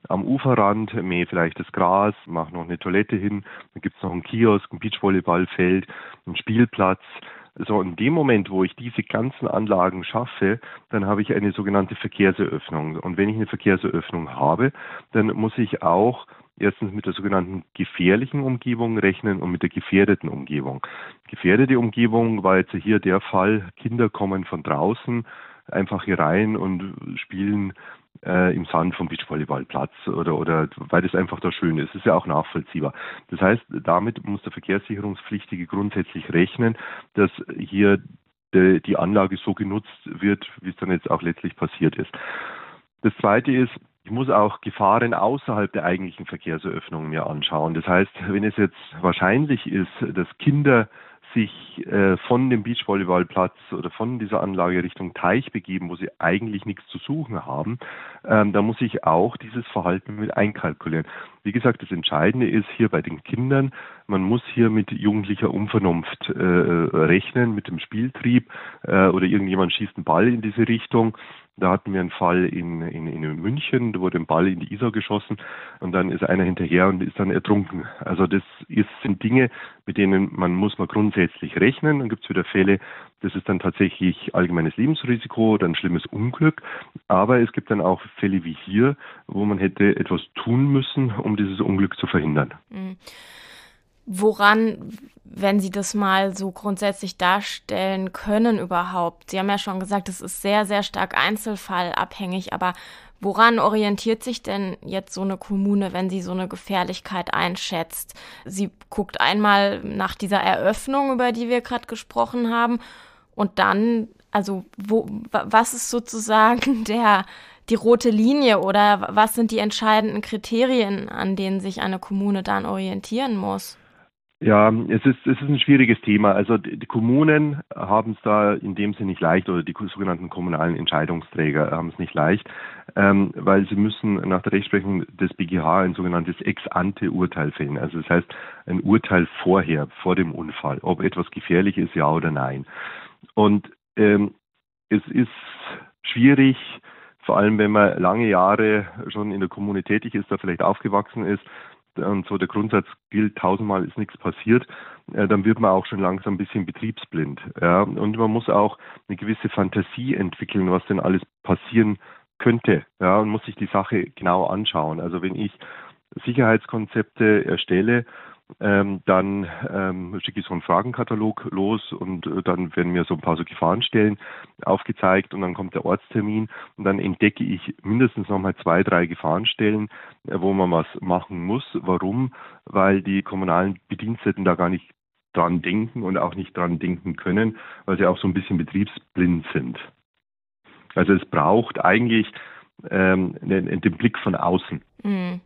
[SPEAKER 4] am Uferrand, mähe vielleicht das Gras, mache noch eine Toilette hin, dann gibt es noch einen Kiosk, ein Beachvolleyballfeld, einen Spielplatz. So, in dem Moment, wo ich diese ganzen Anlagen schaffe, dann habe ich eine sogenannte Verkehrseröffnung. Und wenn ich eine Verkehrseröffnung habe, dann muss ich auch erstens mit der sogenannten gefährlichen Umgebung rechnen und mit der gefährdeten Umgebung. Gefährdete Umgebung war jetzt hier der Fall, Kinder kommen von draußen, einfach hier rein und spielen äh, im Sand vom Beachvolleyballplatz oder, oder weil das einfach da schön ist. Das ist ja auch nachvollziehbar. Das heißt, damit muss der Verkehrssicherungspflichtige grundsätzlich rechnen, dass hier de, die Anlage so genutzt wird, wie es dann jetzt auch letztlich passiert ist. Das Zweite ist, ich muss auch Gefahren außerhalb der eigentlichen Verkehrseröffnung mir anschauen. Das heißt, wenn es jetzt wahrscheinlich ist, dass Kinder sich äh, von dem Beachvolleyballplatz oder von dieser Anlage Richtung Teich begeben, wo sie eigentlich nichts zu suchen haben, ähm, da muss ich auch dieses Verhalten mit einkalkulieren. Wie gesagt, das Entscheidende ist hier bei den Kindern, man muss hier mit jugendlicher Unvernunft äh, rechnen, mit dem Spieltrieb äh, oder irgendjemand schießt einen Ball in diese Richtung da hatten wir einen Fall in, in, in München, da wurde ein Ball in die Isar geschossen und dann ist einer hinterher und ist dann ertrunken. Also das ist, sind Dinge, mit denen man muss man grundsätzlich rechnen. Dann gibt es wieder Fälle, das ist dann tatsächlich allgemeines Lebensrisiko oder ein schlimmes Unglück. Aber es gibt dann auch Fälle wie hier, wo man hätte etwas tun müssen, um dieses Unglück zu verhindern.
[SPEAKER 2] Mhm woran, wenn Sie das mal so grundsätzlich darstellen können überhaupt? Sie haben ja schon gesagt, es ist sehr, sehr stark einzelfallabhängig, aber woran orientiert sich denn jetzt so eine Kommune, wenn sie so eine Gefährlichkeit einschätzt? Sie guckt einmal nach dieser Eröffnung, über die wir gerade gesprochen haben, und dann, also wo, was ist sozusagen der, die rote Linie oder was sind die entscheidenden Kriterien, an denen sich eine Kommune dann orientieren muss?
[SPEAKER 4] Ja, es ist, es ist ein schwieriges Thema. Also die Kommunen haben es da in dem Sinne nicht leicht oder die sogenannten kommunalen Entscheidungsträger haben es nicht leicht, ähm, weil sie müssen nach der Rechtsprechung des BGH ein sogenanntes Ex-ante-Urteil fällen. Also das heißt ein Urteil vorher, vor dem Unfall, ob etwas gefährlich ist, ja oder nein. Und ähm, es ist schwierig, vor allem wenn man lange Jahre schon in der Kommune tätig ist, da vielleicht aufgewachsen ist, und so der Grundsatz gilt, tausendmal ist nichts passiert, äh, dann wird man auch schon langsam ein bisschen betriebsblind. Ja? Und man muss auch eine gewisse Fantasie entwickeln, was denn alles passieren könnte. Ja? Und muss sich die Sache genau anschauen. Also wenn ich Sicherheitskonzepte erstelle, ähm, dann ähm, schicke ich so einen Fragenkatalog los und äh, dann werden mir so ein paar so Gefahrenstellen aufgezeigt und dann kommt der Ortstermin und dann entdecke ich mindestens nochmal zwei, drei Gefahrenstellen, äh, wo man was machen muss. Warum? Weil die kommunalen Bediensteten da gar nicht dran denken und auch nicht dran denken können, weil sie auch so ein bisschen betriebsblind sind. Also es braucht eigentlich ähm, den, den Blick von außen.
[SPEAKER 2] Mhm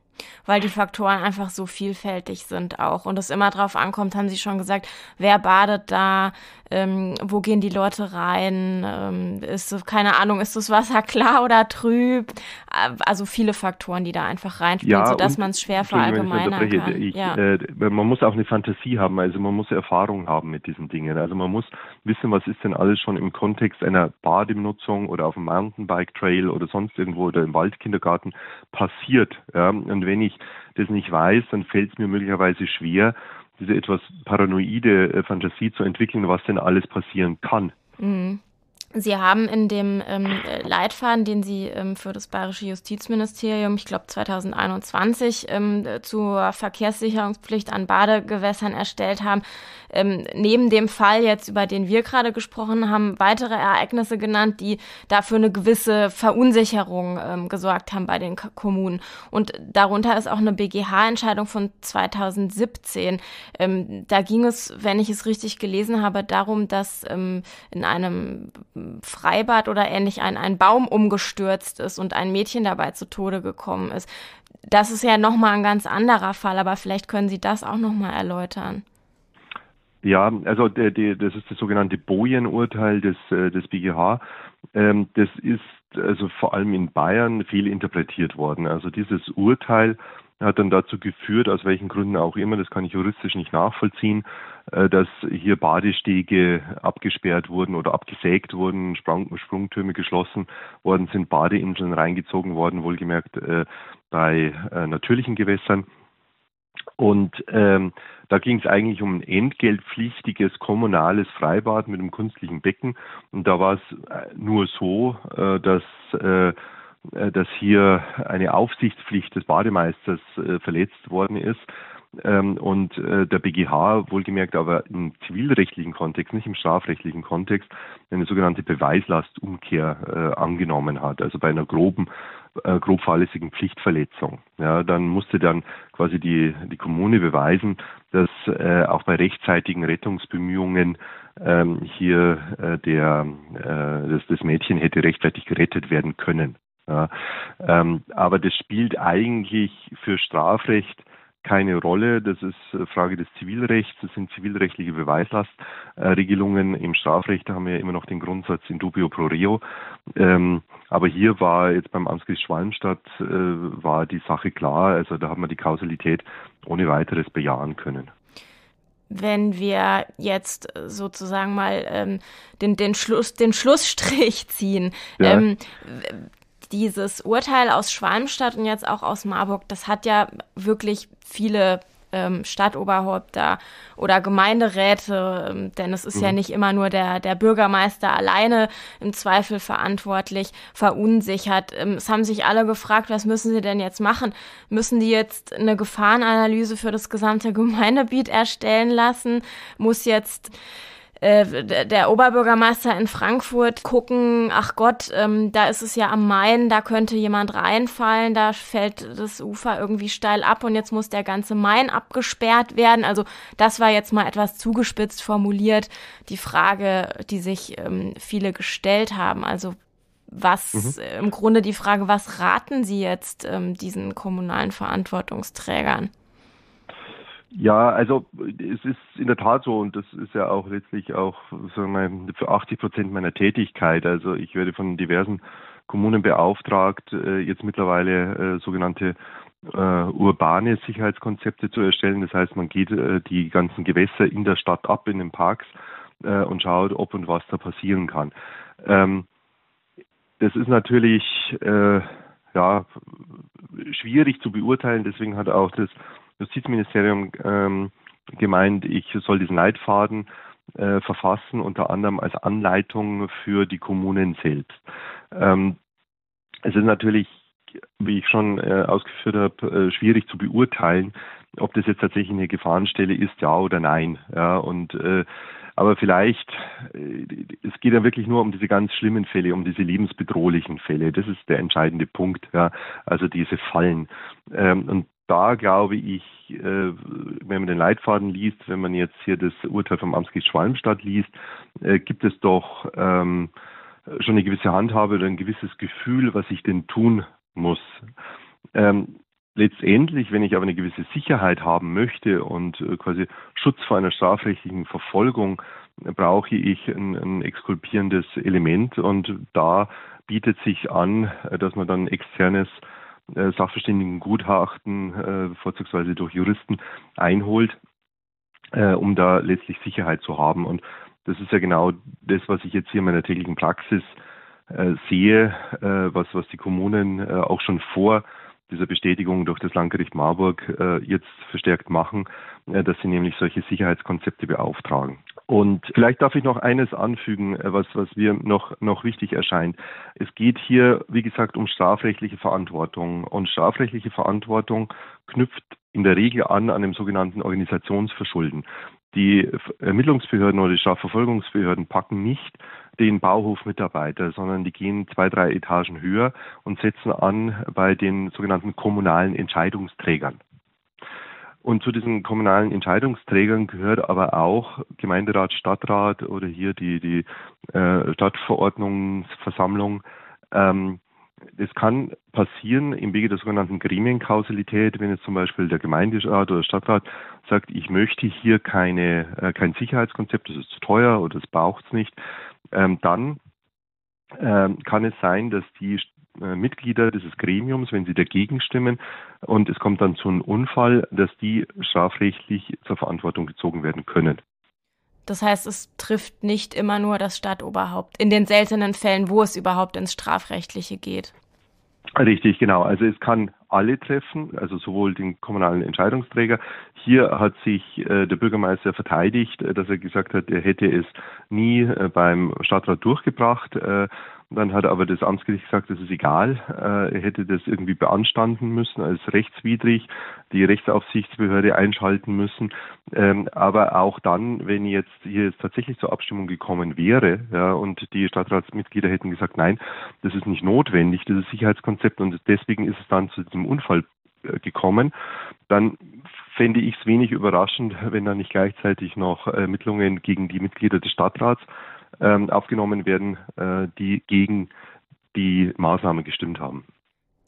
[SPEAKER 2] weil die Faktoren einfach so vielfältig sind auch und es immer drauf ankommt, haben Sie schon gesagt, wer badet da, ähm, wo gehen die Leute rein, ähm, ist keine Ahnung, ist das Wasser klar oder trüb, äh, also viele Faktoren, die da einfach reinspielen, ja, sodass man es schwer verallgemeinern kann. Ich, ja. äh,
[SPEAKER 4] man muss auch eine Fantasie haben, also man muss Erfahrung haben mit diesen Dingen, also man muss wissen, was ist denn alles schon im Kontext einer Badenutzung oder auf dem Mountainbike Trail oder sonst irgendwo oder im Waldkindergarten passiert, ja? und wenn ich das nicht weiß, dann fällt es mir möglicherweise schwer, diese etwas paranoide äh, Fantasie zu entwickeln, was denn alles passieren kann.
[SPEAKER 2] Mhm. Sie haben in dem ähm, Leitfaden, den Sie ähm, für das Bayerische Justizministerium, ich glaube 2021, ähm, zur Verkehrssicherungspflicht an Badegewässern erstellt haben, ähm, neben dem Fall jetzt, über den wir gerade gesprochen haben, weitere Ereignisse genannt, die dafür eine gewisse Verunsicherung ähm, gesorgt haben bei den K Kommunen. Und darunter ist auch eine BGH-Entscheidung von 2017. Ähm, da ging es, wenn ich es richtig gelesen habe, darum, dass in einem Freibad oder ähnlich ein, ein Baum umgestürzt ist und ein Mädchen dabei zu Tode gekommen ist. Das ist ja nochmal ein ganz anderer Fall, aber vielleicht können Sie das auch nochmal erläutern.
[SPEAKER 4] Ja, also die, die, das ist das sogenannte Bojen-Urteil des, äh, des BGH. Ähm, das ist also vor allem in Bayern viel interpretiert worden. Also dieses Urteil hat dann dazu geführt, aus welchen Gründen auch immer, das kann ich juristisch nicht nachvollziehen, äh, dass hier Badestege abgesperrt wurden oder abgesägt wurden, Sprung, Sprungtürme geschlossen worden sind, Badeinseln reingezogen worden, wohlgemerkt äh, bei äh, natürlichen Gewässern. Und ähm, da ging es eigentlich um ein entgeltpflichtiges kommunales Freibad mit einem künstlichen Becken. Und da war es äh, nur so, äh, dass äh, dass hier eine Aufsichtspflicht des Bademeisters äh, verletzt worden ist. Ähm, und äh, der BGH, wohlgemerkt aber im zivilrechtlichen Kontext, nicht im strafrechtlichen Kontext, eine sogenannte Beweislastumkehr äh, angenommen hat. Also bei einer groben, äh, grob fahrlässigen Pflichtverletzung. Ja, dann musste dann quasi die, die Kommune beweisen, dass äh, auch bei rechtzeitigen Rettungsbemühungen ähm, hier äh, der, äh, das, das Mädchen hätte rechtzeitig gerettet werden können. Ja, ähm, aber das spielt eigentlich für Strafrecht keine Rolle. Das ist äh, Frage des Zivilrechts. Das sind zivilrechtliche Beweislastregelungen. Im Strafrecht haben wir ja immer noch den Grundsatz in dubio pro reo. Ähm, aber hier war jetzt beim Amtsgericht Schwalmstadt äh, war die Sache klar. Also da hat man die Kausalität ohne weiteres bejahen können
[SPEAKER 2] wenn wir jetzt sozusagen mal ähm, den, den, Schluss, den Schlussstrich ziehen. Ja. Ähm, dieses Urteil aus Schwalmstadt und jetzt auch aus Marburg, das hat ja wirklich viele ähm, Stadtoberhäupter oder Gemeinderäte, ähm, denn es ist mhm. ja nicht immer nur der, der Bürgermeister alleine im Zweifel verantwortlich, verunsichert. Ähm, es haben sich alle gefragt, was müssen sie denn jetzt machen? Müssen die jetzt eine Gefahrenanalyse für das gesamte Gemeindebiet erstellen lassen? Muss jetzt äh, der Oberbürgermeister in Frankfurt gucken, ach Gott, ähm, da ist es ja am Main, da könnte jemand reinfallen, da fällt das Ufer irgendwie steil ab und jetzt muss der ganze Main abgesperrt werden. Also das war jetzt mal etwas zugespitzt formuliert, die Frage, die sich ähm, viele gestellt haben. Also was mhm. im Grunde die Frage, was raten Sie jetzt ähm, diesen kommunalen Verantwortungsträgern?
[SPEAKER 4] Ja, also es ist in der Tat so und das ist ja auch letztlich auch für 80 Prozent meiner Tätigkeit. Also ich werde von diversen Kommunen beauftragt, äh, jetzt mittlerweile äh, sogenannte äh, urbane Sicherheitskonzepte zu erstellen. Das heißt, man geht die ganzen Gewässer in der Stadt ab, in den Parks und schaut, ob und was da passieren kann. Ähm, das ist natürlich ja, schwierig zu beurteilen, deswegen hat auch das Justizministerium ähm, gemeint, ich soll diesen Leitfaden äh, verfassen, unter anderem als Anleitung für die Kommunen selbst. Ähm, es ist natürlich, wie ich schon äh, ausgeführt habe, äh, schwierig zu beurteilen, ob das jetzt tatsächlich eine Gefahrenstelle ist, ja oder nein. Ja, und äh, aber vielleicht, äh, es geht ja wirklich nur um diese ganz schlimmen Fälle, um diese lebensbedrohlichen Fälle. Das ist der entscheidende Punkt, ja, also diese Fallen. Ähm, und da glaube ich, äh, wenn man den Leitfaden liest, wenn man jetzt hier das Urteil vom Amtsgericht Schwalmstadt liest, äh, gibt es doch ähm, schon eine gewisse Handhabe oder ein gewisses Gefühl, was ich denn tun muss. Ähm, letztendlich, wenn ich aber eine gewisse Sicherheit haben möchte und äh, quasi Schutz vor einer strafrechtlichen Verfolgung, brauche ich ein, ein exkulpierendes Element und da bietet sich an, dass man dann externes äh, Sachverständigengutachten, äh, vorzugsweise durch Juristen, einholt, äh, um da letztlich Sicherheit zu haben. Und das ist ja genau das, was ich jetzt hier in meiner täglichen Praxis sehe, was, was die Kommunen auch schon vor dieser Bestätigung durch das Landgericht Marburg äh, jetzt verstärkt machen, äh, dass sie nämlich solche Sicherheitskonzepte beauftragen. Und vielleicht darf ich noch eines anfügen, äh, was, was mir noch, noch wichtig erscheint. Es geht hier, wie gesagt, um strafrechtliche Verantwortung. Und strafrechtliche Verantwortung knüpft in der Regel an an dem sogenannten Organisationsverschulden. Die Ermittlungsbehörden oder die Strafverfolgungsbehörden packen nicht den Bauhofmitarbeiter, sondern die gehen zwei, drei Etagen höher und setzen an bei den sogenannten kommunalen Entscheidungsträgern. Und zu diesen kommunalen Entscheidungsträgern gehört aber auch Gemeinderat, Stadtrat oder hier die, die äh, Stadtverordnungsversammlung. Ähm, es kann passieren im Wege der sogenannten Gremienkausalität, wenn jetzt zum Beispiel der Gemeinderat oder Stadtrat sagt, ich möchte hier keine, äh, kein Sicherheitskonzept, das ist zu teuer oder das braucht es nicht, ähm, dann ähm, kann es sein, dass die äh, Mitglieder dieses Gremiums, wenn sie dagegen stimmen und es kommt dann zu einem Unfall, dass die strafrechtlich zur Verantwortung gezogen werden können.
[SPEAKER 2] Das heißt, es trifft nicht immer nur das Stadtoberhaupt, in den seltenen Fällen, wo es überhaupt ins Strafrechtliche geht.
[SPEAKER 4] Richtig, genau. Also es kann alle treffen, also sowohl den kommunalen Entscheidungsträger. Hier hat sich äh, der Bürgermeister verteidigt, äh, dass er gesagt hat, er hätte es nie äh, beim Stadtrat durchgebracht. Äh, dann hat aber das Amtsgericht gesagt, das ist egal. Äh, er hätte das irgendwie beanstanden müssen als rechtswidrig, die Rechtsaufsichtsbehörde einschalten müssen. Ähm, aber auch dann, wenn jetzt hier jetzt tatsächlich zur Abstimmung gekommen wäre ja, und die Stadtratsmitglieder hätten gesagt, nein, das ist nicht notwendig, das ist Sicherheitskonzept und deswegen ist es dann zu diesem Unfall äh, gekommen, dann fände ich es wenig überraschend, wenn da nicht gleichzeitig noch Ermittlungen gegen die Mitglieder des Stadtrats ähm, aufgenommen werden, äh, die gegen die Maßnahme gestimmt haben.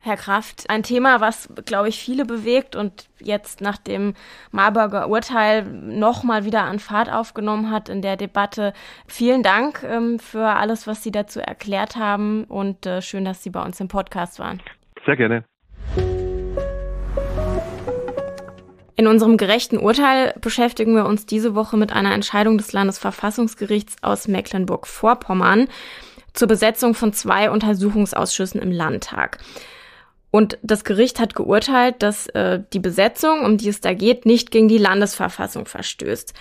[SPEAKER 2] Herr Kraft, ein Thema, was, glaube ich, viele bewegt und jetzt nach dem Marburger Urteil nochmal wieder an Fahrt aufgenommen hat in der Debatte. Vielen Dank ähm, für alles, was Sie dazu erklärt haben und äh, schön, dass Sie bei uns im Podcast waren. Sehr gerne. In unserem gerechten Urteil beschäftigen wir uns diese Woche mit einer Entscheidung des Landesverfassungsgerichts aus Mecklenburg-Vorpommern zur Besetzung von zwei Untersuchungsausschüssen im Landtag. Und das Gericht hat geurteilt, dass äh, die Besetzung, um die es da geht, nicht gegen die Landesverfassung verstößt.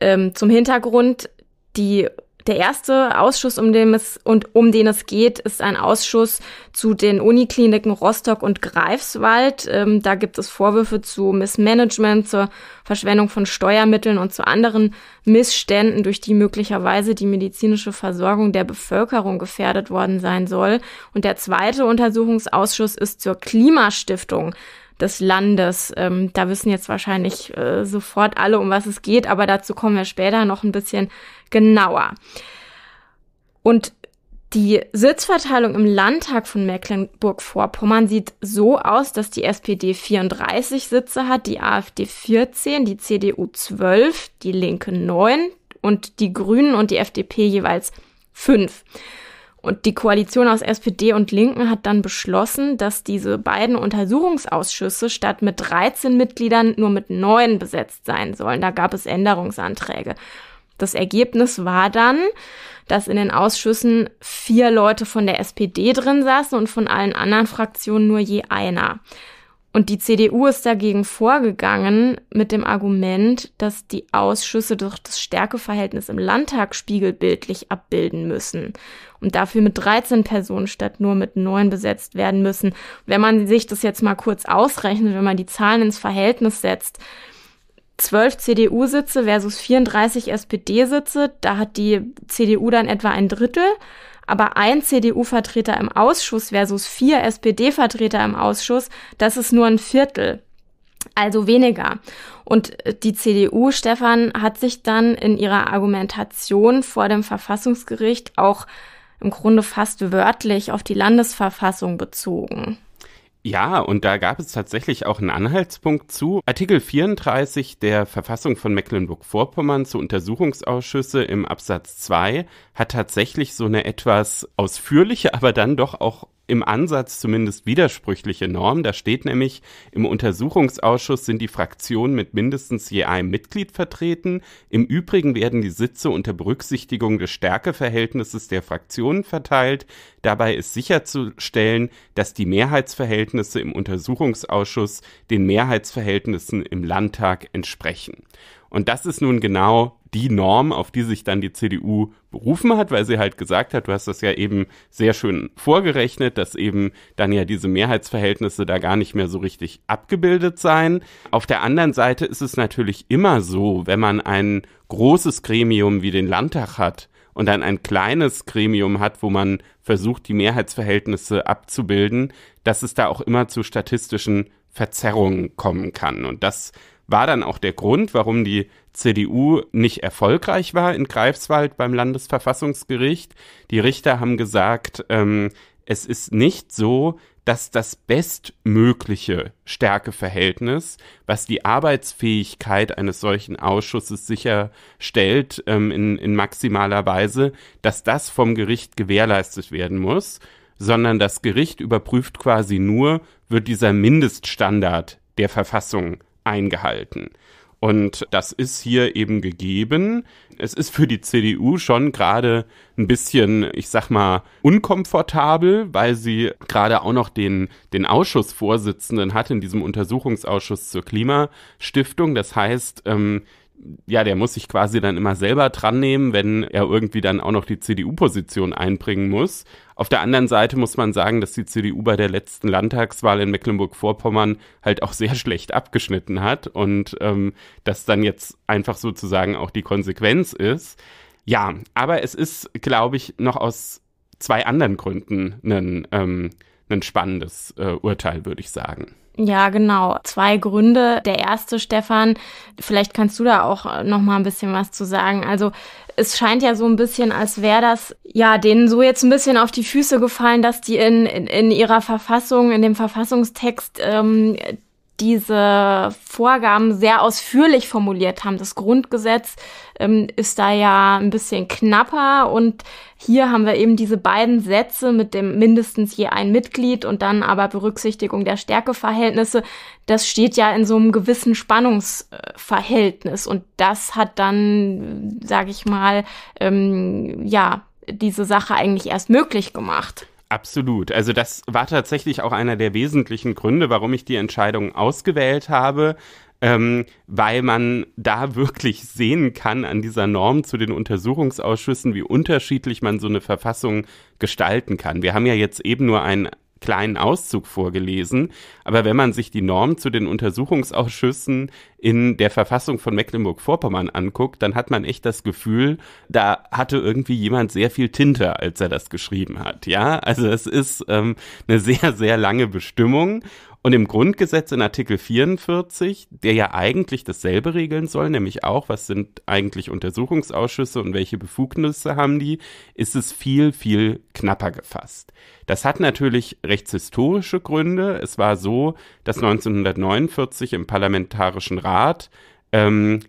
[SPEAKER 2] Ähm, zum Hintergrund, die der erste Ausschuss, um den es, und um den es geht, ist ein Ausschuss zu den Unikliniken Rostock und Greifswald. Ähm, da gibt es Vorwürfe zu Missmanagement, zur Verschwendung von Steuermitteln und zu anderen Missständen, durch die möglicherweise die medizinische Versorgung der Bevölkerung gefährdet worden sein soll. Und der zweite Untersuchungsausschuss ist zur Klimastiftung des Landes. Ähm, da wissen jetzt wahrscheinlich äh, sofort alle, um was es geht, aber dazu kommen wir später noch ein bisschen genauer. Und die Sitzverteilung im Landtag von Mecklenburg-Vorpommern sieht so aus, dass die SPD 34 Sitze hat, die AfD 14, die CDU 12, die Linke 9 und die Grünen und die FDP jeweils 5. Und die Koalition aus SPD und Linken hat dann beschlossen, dass diese beiden Untersuchungsausschüsse statt mit 13 Mitgliedern nur mit neun besetzt sein sollen. Da gab es Änderungsanträge. Das Ergebnis war dann, dass in den Ausschüssen vier Leute von der SPD drin saßen und von allen anderen Fraktionen nur je einer. Und die CDU ist dagegen vorgegangen mit dem Argument, dass die Ausschüsse doch das Stärkeverhältnis im Landtag spiegelbildlich abbilden müssen und dafür mit 13 Personen statt nur mit 9 besetzt werden müssen. Wenn man sich das jetzt mal kurz ausrechnet, wenn man die Zahlen ins Verhältnis setzt, 12 CDU-Sitze versus 34 SPD-Sitze, da hat die CDU dann etwa ein Drittel aber ein CDU-Vertreter im Ausschuss versus vier SPD-Vertreter im Ausschuss, das ist nur ein Viertel. Also weniger. Und äh, die CDU, Stefan, hat sich dann in ihrer Argumentation vor dem Verfassungsgericht auch im Grunde fast wörtlich auf die Landesverfassung bezogen.
[SPEAKER 1] Ja, und da gab es tatsächlich auch einen Anhaltspunkt zu. Artikel 34 der Verfassung von Mecklenburg-Vorpommern zu Untersuchungsausschüsse im Absatz 2 hat tatsächlich so eine etwas ausführliche, aber dann doch auch im Ansatz zumindest widersprüchliche Norm. Da steht nämlich, im Untersuchungsausschuss sind die Fraktionen mit mindestens je einem Mitglied vertreten. Im Übrigen werden die Sitze unter Berücksichtigung des Stärkeverhältnisses der Fraktionen verteilt. Dabei ist sicherzustellen, dass die Mehrheitsverhältnisse im Untersuchungsausschuss den Mehrheitsverhältnissen im Landtag entsprechen. Und das ist nun genau die Norm, auf die sich dann die CDU berufen hat, weil sie halt gesagt hat, du hast das ja eben sehr schön vorgerechnet, dass eben dann ja diese Mehrheitsverhältnisse da gar nicht mehr so richtig abgebildet seien. Auf der anderen Seite ist es natürlich immer so, wenn man ein großes Gremium wie den Landtag hat, und dann ein kleines Gremium hat, wo man versucht, die Mehrheitsverhältnisse abzubilden, dass es da auch immer zu statistischen Verzerrungen kommen kann. Und das war dann auch der Grund, warum die CDU nicht erfolgreich war in Greifswald beim Landesverfassungsgericht. Die Richter haben gesagt, ähm, es ist nicht so, dass das bestmögliche Stärkeverhältnis, was die Arbeitsfähigkeit eines solchen Ausschusses sicherstellt, ähm, in, in maximaler Weise, dass das vom Gericht gewährleistet werden muss, sondern das Gericht überprüft quasi nur, wird dieser Mindeststandard der Verfassung eingehalten. Und das ist hier eben gegeben. Es ist für die CDU schon gerade ein bisschen, ich sag mal, unkomfortabel, weil sie gerade auch noch den, den Ausschussvorsitzenden hat in diesem Untersuchungsausschuss zur Klimastiftung. Das heißt, ähm, ja, der muss sich quasi dann immer selber dran nehmen, wenn er irgendwie dann auch noch die CDU-Position einbringen muss. Auf der anderen Seite muss man sagen, dass die CDU bei der letzten Landtagswahl in Mecklenburg-Vorpommern halt auch sehr schlecht abgeschnitten hat und ähm, das dann jetzt einfach sozusagen auch die Konsequenz ist. Ja, aber es ist, glaube ich, noch aus zwei anderen Gründen ein, ähm, ein spannendes äh, Urteil, würde ich sagen.
[SPEAKER 2] Ja, genau. Zwei Gründe. Der erste, Stefan, vielleicht kannst du da auch noch mal ein bisschen was zu sagen. Also es scheint ja so ein bisschen, als wäre das ja denen so jetzt ein bisschen auf die Füße gefallen, dass die in, in, in ihrer Verfassung, in dem Verfassungstext ähm, diese Vorgaben sehr ausführlich formuliert haben. Das Grundgesetz ähm, ist da ja ein bisschen knapper und hier haben wir eben diese beiden Sätze mit dem mindestens je ein Mitglied und dann aber Berücksichtigung der Stärkeverhältnisse. Das steht ja in so einem gewissen Spannungsverhältnis und das hat dann, sage ich mal, ähm, ja, diese Sache eigentlich erst möglich gemacht.
[SPEAKER 1] Absolut. Also das war tatsächlich auch einer der wesentlichen Gründe, warum ich die Entscheidung ausgewählt habe, ähm, weil man da wirklich sehen kann an dieser Norm zu den Untersuchungsausschüssen, wie unterschiedlich man so eine Verfassung gestalten kann. Wir haben ja jetzt eben nur einen kleinen Auszug vorgelesen, aber wenn man sich die Norm zu den Untersuchungsausschüssen in der Verfassung von Mecklenburg-Vorpommern anguckt, dann hat man echt das Gefühl, da hatte irgendwie jemand sehr viel Tinte, als er das geschrieben hat. Ja, also es ist ähm, eine sehr, sehr lange Bestimmung und im Grundgesetz in Artikel 44, der ja eigentlich dasselbe regeln soll, nämlich auch, was sind eigentlich Untersuchungsausschüsse und welche Befugnisse haben die, ist es viel, viel knapper gefasst. Das hat natürlich rechtshistorische Gründe. Es war so, dass 1949 im Parlamentarischen Rat ähm,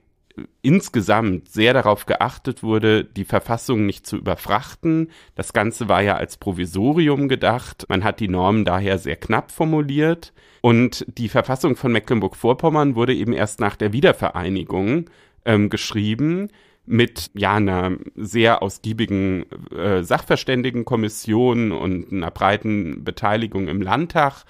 [SPEAKER 1] insgesamt sehr darauf geachtet wurde, die Verfassung nicht zu überfrachten. Das Ganze war ja als Provisorium gedacht. Man hat die Normen daher sehr knapp formuliert. Und die Verfassung von Mecklenburg-Vorpommern wurde eben erst nach der Wiedervereinigung ähm, geschrieben mit ja einer sehr ausgiebigen äh, Sachverständigenkommission und einer breiten Beteiligung im Landtag.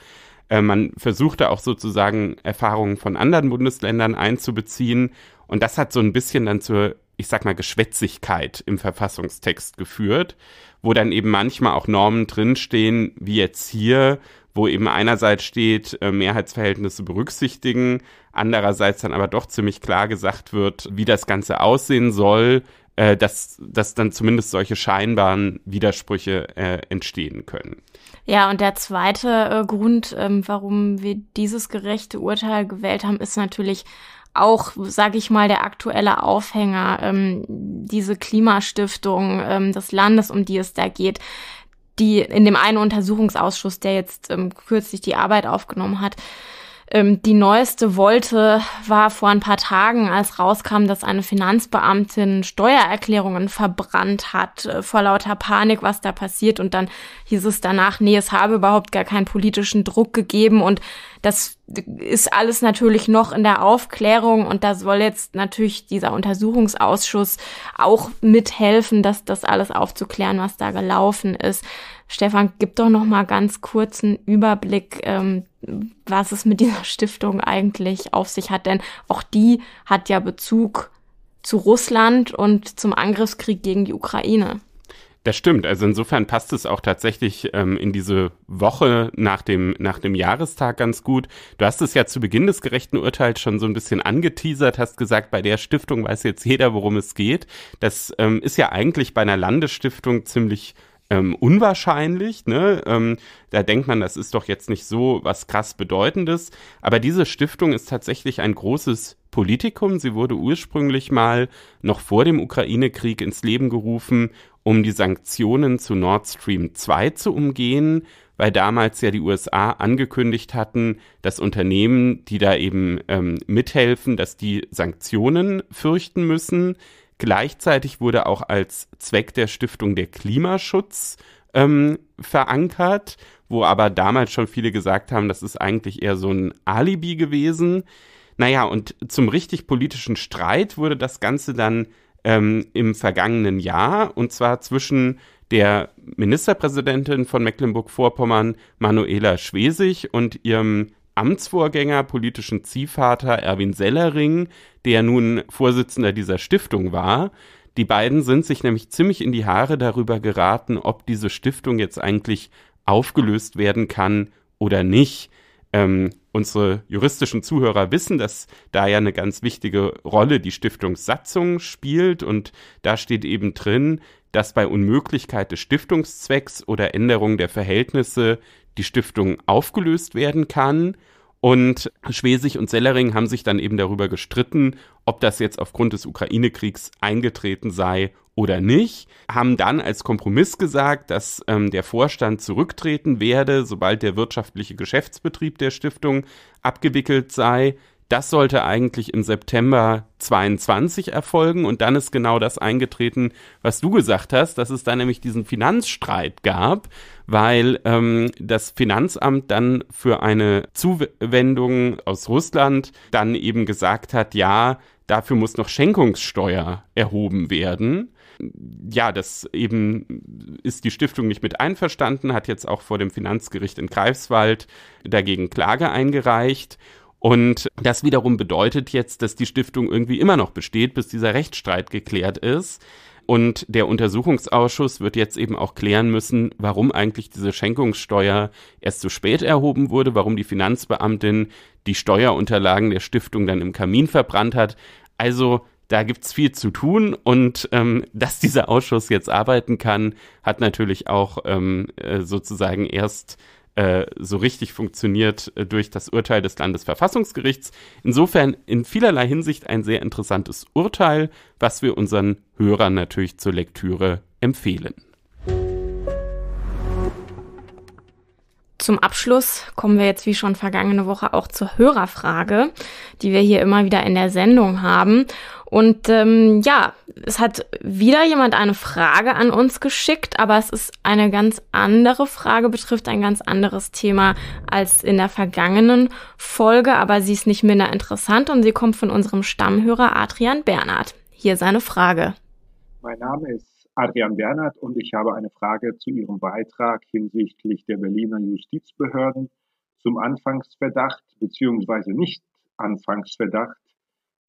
[SPEAKER 1] Äh, man versuchte auch sozusagen Erfahrungen von anderen Bundesländern einzubeziehen und das hat so ein bisschen dann zur, ich sag mal, Geschwätzigkeit im Verfassungstext geführt, wo dann eben manchmal auch Normen drinstehen, wie jetzt hier, wo eben einerseits steht, äh, Mehrheitsverhältnisse berücksichtigen, andererseits dann aber doch ziemlich klar gesagt wird, wie das Ganze aussehen soll, äh, dass, dass dann zumindest solche scheinbaren Widersprüche äh, entstehen können.
[SPEAKER 2] Ja, und der zweite äh, Grund, ähm, warum wir dieses gerechte Urteil gewählt haben, ist natürlich auch, sage ich mal, der aktuelle Aufhänger, ähm, diese Klimastiftung ähm, des Landes, um die es da geht, die in dem einen Untersuchungsausschuss, der jetzt ähm, kürzlich die Arbeit aufgenommen hat, ähm, die neueste Wolte war vor ein paar Tagen, als rauskam, dass eine Finanzbeamtin Steuererklärungen verbrannt hat, äh, vor lauter Panik, was da passiert. Und dann hieß es danach, nee, es habe überhaupt gar keinen politischen Druck gegeben. Und das ist alles natürlich noch in der Aufklärung. Und da soll jetzt natürlich dieser Untersuchungsausschuss auch mithelfen, dass das alles aufzuklären, was da gelaufen ist. Stefan, gib doch noch mal ganz kurzen Überblick ähm, was es mit dieser Stiftung eigentlich auf sich hat, denn auch die hat ja Bezug zu Russland und zum Angriffskrieg gegen die Ukraine.
[SPEAKER 1] Das stimmt. Also insofern passt es auch tatsächlich ähm, in diese Woche nach dem, nach dem Jahrestag ganz gut. Du hast es ja zu Beginn des gerechten Urteils schon so ein bisschen angeteasert, hast gesagt, bei der Stiftung weiß jetzt jeder, worum es geht. Das ähm, ist ja eigentlich bei einer Landesstiftung ziemlich ähm, unwahrscheinlich. Ne? Ähm, da denkt man, das ist doch jetzt nicht so was krass Bedeutendes. Aber diese Stiftung ist tatsächlich ein großes Politikum. Sie wurde ursprünglich mal noch vor dem Ukraine-Krieg ins Leben gerufen, um die Sanktionen zu Nord Stream 2 zu umgehen, weil damals ja die USA angekündigt hatten, dass Unternehmen, die da eben ähm, mithelfen, dass die Sanktionen fürchten müssen. Gleichzeitig wurde auch als Zweck der Stiftung der Klimaschutz ähm, verankert, wo aber damals schon viele gesagt haben, das ist eigentlich eher so ein Alibi gewesen. Naja, und zum richtig politischen Streit wurde das Ganze dann ähm, im vergangenen Jahr, und zwar zwischen der Ministerpräsidentin von Mecklenburg-Vorpommern, Manuela Schwesig, und ihrem Amtsvorgänger, politischen Ziehvater Erwin Sellering, der nun Vorsitzender dieser Stiftung war. Die beiden sind sich nämlich ziemlich in die Haare darüber geraten, ob diese Stiftung jetzt eigentlich aufgelöst werden kann oder nicht. Ähm, unsere juristischen Zuhörer wissen, dass da ja eine ganz wichtige Rolle die Stiftungssatzung spielt und da steht eben drin, dass bei Unmöglichkeit des Stiftungszwecks oder Änderung der Verhältnisse die Stiftung aufgelöst werden kann. Und Schwesig und Sellering haben sich dann eben darüber gestritten, ob das jetzt aufgrund des Ukraine-Kriegs eingetreten sei oder nicht, haben dann als Kompromiss gesagt, dass ähm, der Vorstand zurücktreten werde, sobald der wirtschaftliche Geschäftsbetrieb der Stiftung abgewickelt sei. Das sollte eigentlich im September 22 erfolgen und dann ist genau das eingetreten, was du gesagt hast, dass es da nämlich diesen Finanzstreit gab, weil ähm, das Finanzamt dann für eine Zuwendung aus Russland dann eben gesagt hat, ja, dafür muss noch Schenkungssteuer erhoben werden. Ja, das eben ist die Stiftung nicht mit einverstanden, hat jetzt auch vor dem Finanzgericht in Greifswald dagegen Klage eingereicht. Und das wiederum bedeutet jetzt, dass die Stiftung irgendwie immer noch besteht, bis dieser Rechtsstreit geklärt ist. Und der Untersuchungsausschuss wird jetzt eben auch klären müssen, warum eigentlich diese Schenkungssteuer erst zu spät erhoben wurde, warum die Finanzbeamtin die Steuerunterlagen der Stiftung dann im Kamin verbrannt hat. Also da gibt's viel zu tun und ähm, dass dieser Ausschuss jetzt arbeiten kann, hat natürlich auch ähm, äh, sozusagen erst äh, so richtig funktioniert äh, durch das Urteil des Landesverfassungsgerichts. Insofern in vielerlei Hinsicht ein sehr interessantes Urteil, was wir unseren Hörern natürlich zur Lektüre empfehlen.
[SPEAKER 2] Zum Abschluss kommen wir jetzt wie schon vergangene Woche auch zur Hörerfrage, die wir hier immer wieder in der Sendung haben. Und ähm, ja, es hat wieder jemand eine Frage an uns geschickt, aber es ist eine ganz andere Frage, betrifft ein ganz anderes Thema als in der vergangenen Folge, aber sie ist nicht minder interessant und sie kommt von unserem Stammhörer Adrian Bernhard. Hier seine Frage.
[SPEAKER 5] Mein Name ist Adrian Bernhard und ich habe eine Frage zu Ihrem Beitrag hinsichtlich der Berliner Justizbehörden zum Anfangsverdacht bzw. nicht Anfangsverdacht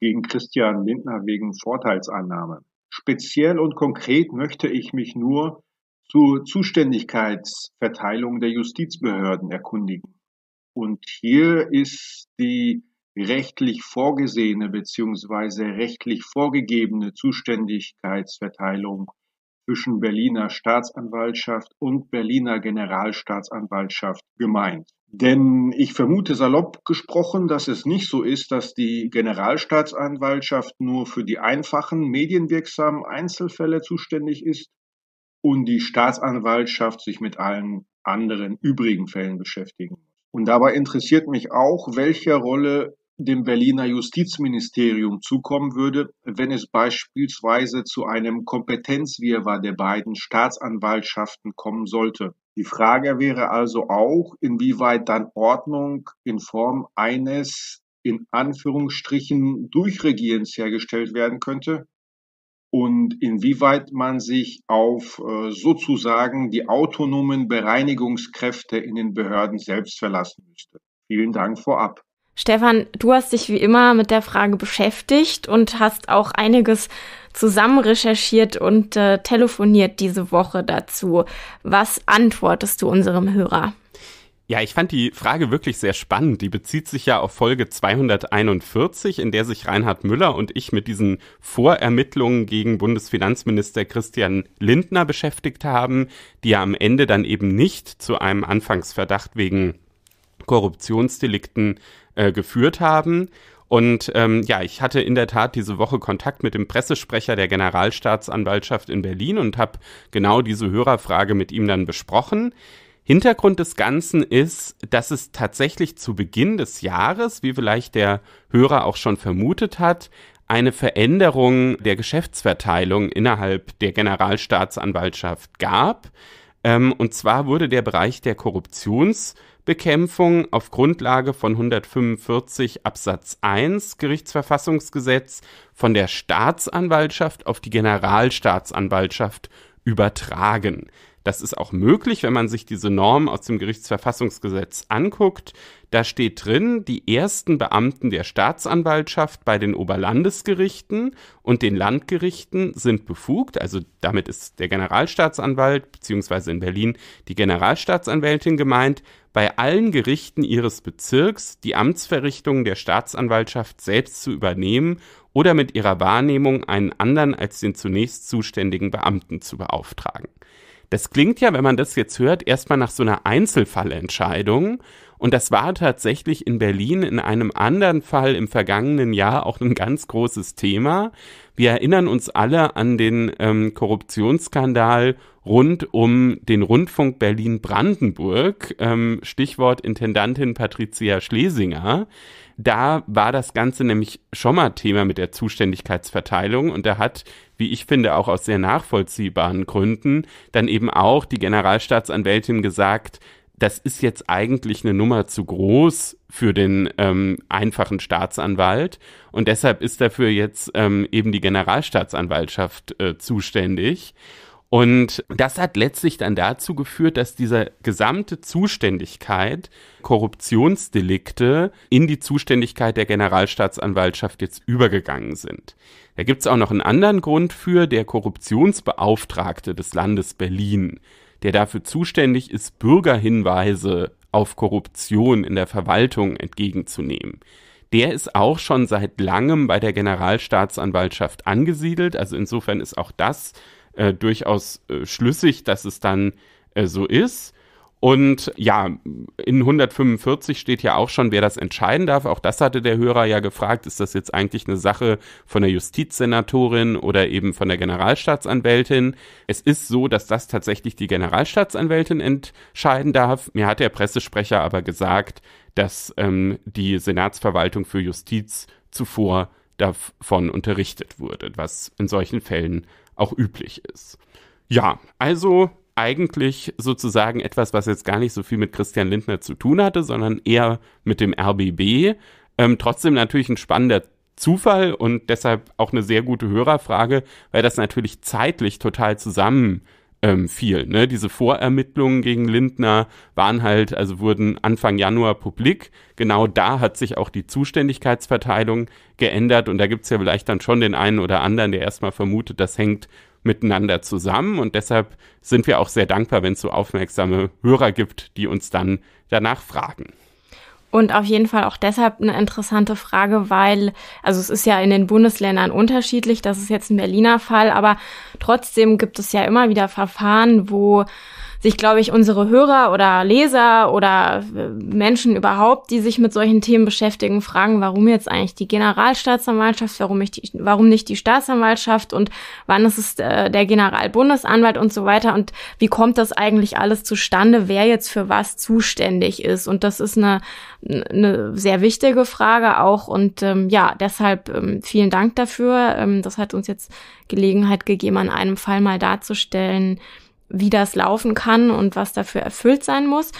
[SPEAKER 5] gegen Christian Lindner wegen Vorteilsannahme. Speziell und konkret möchte ich mich nur zur Zuständigkeitsverteilung der Justizbehörden erkundigen. Und hier ist die rechtlich vorgesehene beziehungsweise rechtlich vorgegebene Zuständigkeitsverteilung zwischen Berliner Staatsanwaltschaft und Berliner Generalstaatsanwaltschaft gemeint. Denn ich vermute salopp gesprochen, dass es nicht so ist, dass die Generalstaatsanwaltschaft nur für die einfachen, medienwirksamen Einzelfälle zuständig ist und die Staatsanwaltschaft sich mit allen anderen übrigen Fällen beschäftigen muss. Und dabei interessiert mich auch, welche Rolle dem Berliner Justizministerium zukommen würde, wenn es beispielsweise zu einem Kompetenzwirrwarr der beiden Staatsanwaltschaften kommen sollte. Die Frage wäre also auch, inwieweit dann Ordnung in Form eines in Anführungsstrichen Durchregierens hergestellt werden könnte und inwieweit man sich auf äh, sozusagen die autonomen Bereinigungskräfte in den Behörden selbst verlassen müsste. Vielen Dank vorab.
[SPEAKER 2] Stefan, du hast dich wie immer mit der Frage beschäftigt und hast auch einiges zusammen recherchiert und äh, telefoniert diese Woche dazu. Was antwortest du unserem Hörer?
[SPEAKER 1] Ja, ich fand die Frage wirklich sehr spannend. Die bezieht sich ja auf Folge 241, in der sich Reinhard Müller und ich mit diesen Vorermittlungen gegen Bundesfinanzminister Christian Lindner beschäftigt haben, die ja am Ende dann eben nicht zu einem Anfangsverdacht wegen Korruptionsdelikten äh, geführt haben. Und ähm, ja, ich hatte in der Tat diese Woche Kontakt mit dem Pressesprecher der Generalstaatsanwaltschaft in Berlin und habe genau diese Hörerfrage mit ihm dann besprochen. Hintergrund des Ganzen ist, dass es tatsächlich zu Beginn des Jahres, wie vielleicht der Hörer auch schon vermutet hat, eine Veränderung der Geschäftsverteilung innerhalb der Generalstaatsanwaltschaft gab. Ähm, und zwar wurde der Bereich der Korruptionsbekämpfung auf Grundlage von 145 Absatz 1 Gerichtsverfassungsgesetz von der Staatsanwaltschaft auf die Generalstaatsanwaltschaft übertragen. Das ist auch möglich, wenn man sich diese Norm aus dem Gerichtsverfassungsgesetz anguckt. Da steht drin, die ersten Beamten der Staatsanwaltschaft bei den Oberlandesgerichten und den Landgerichten sind befugt. Also damit ist der Generalstaatsanwalt bzw. in Berlin die Generalstaatsanwältin gemeint, bei allen Gerichten ihres Bezirks die Amtsverrichtungen der Staatsanwaltschaft selbst zu übernehmen oder mit ihrer Wahrnehmung einen anderen als den zunächst zuständigen Beamten zu beauftragen. Das klingt ja, wenn man das jetzt hört, erstmal nach so einer Einzelfallentscheidung. Und das war tatsächlich in Berlin in einem anderen Fall im vergangenen Jahr auch ein ganz großes Thema. Wir erinnern uns alle an den ähm, Korruptionsskandal rund um den Rundfunk Berlin-Brandenburg, ähm, Stichwort Intendantin Patricia Schlesinger da war das Ganze nämlich schon mal Thema mit der Zuständigkeitsverteilung und da hat, wie ich finde, auch aus sehr nachvollziehbaren Gründen dann eben auch die Generalstaatsanwältin gesagt, das ist jetzt eigentlich eine Nummer zu groß für den ähm, einfachen Staatsanwalt und deshalb ist dafür jetzt ähm, eben die Generalstaatsanwaltschaft äh, zuständig. Und das hat letztlich dann dazu geführt, dass diese gesamte Zuständigkeit Korruptionsdelikte in die Zuständigkeit der Generalstaatsanwaltschaft jetzt übergegangen sind. Da gibt's auch noch einen anderen Grund für, der Korruptionsbeauftragte des Landes Berlin, der dafür zuständig ist, Bürgerhinweise auf Korruption in der Verwaltung entgegenzunehmen der ist auch schon seit langem bei der Generalstaatsanwaltschaft angesiedelt. Also insofern ist auch das äh, durchaus äh, schlüssig, dass es dann äh, so ist. Und ja, in 145 steht ja auch schon, wer das entscheiden darf. Auch das hatte der Hörer ja gefragt. Ist das jetzt eigentlich eine Sache von der Justizsenatorin oder eben von der Generalstaatsanwältin? Es ist so, dass das tatsächlich die Generalstaatsanwältin entscheiden darf. Mir hat der Pressesprecher aber gesagt, dass ähm, die Senatsverwaltung für Justiz zuvor davon unterrichtet wurde, was in solchen Fällen auch üblich ist. Ja, also eigentlich sozusagen etwas, was jetzt gar nicht so viel mit Christian Lindner zu tun hatte, sondern eher mit dem RBB. Ähm, trotzdem natürlich ein spannender Zufall und deshalb auch eine sehr gute Hörerfrage, weil das natürlich zeitlich total zusammen ähm, viel. Ne? Diese Vorermittlungen gegen Lindner waren halt, also wurden Anfang Januar publik. Genau da hat sich auch die Zuständigkeitsverteilung geändert und da gibt es ja vielleicht dann schon den einen oder anderen, der erstmal vermutet, das hängt miteinander zusammen und deshalb sind wir auch sehr dankbar, wenn es so aufmerksame Hörer gibt, die uns dann danach fragen.
[SPEAKER 2] Und auf jeden Fall auch deshalb eine interessante Frage, weil, also es ist ja in den Bundesländern unterschiedlich, das ist jetzt ein Berliner Fall, aber trotzdem gibt es ja immer wieder Verfahren, wo sich, glaube ich, unsere Hörer oder Leser oder äh, Menschen überhaupt, die sich mit solchen Themen beschäftigen, fragen, warum jetzt eigentlich die Generalstaatsanwaltschaft, warum, ich die, warum nicht die Staatsanwaltschaft und wann ist es äh, der Generalbundesanwalt und so weiter und wie kommt das eigentlich alles zustande, wer jetzt für was zuständig ist. Und das ist eine, eine sehr wichtige Frage auch und ähm, ja, deshalb ähm, vielen Dank dafür. Ähm, das hat uns jetzt Gelegenheit gegeben, an einem Fall mal darzustellen, wie das laufen kann und was dafür erfüllt sein muss.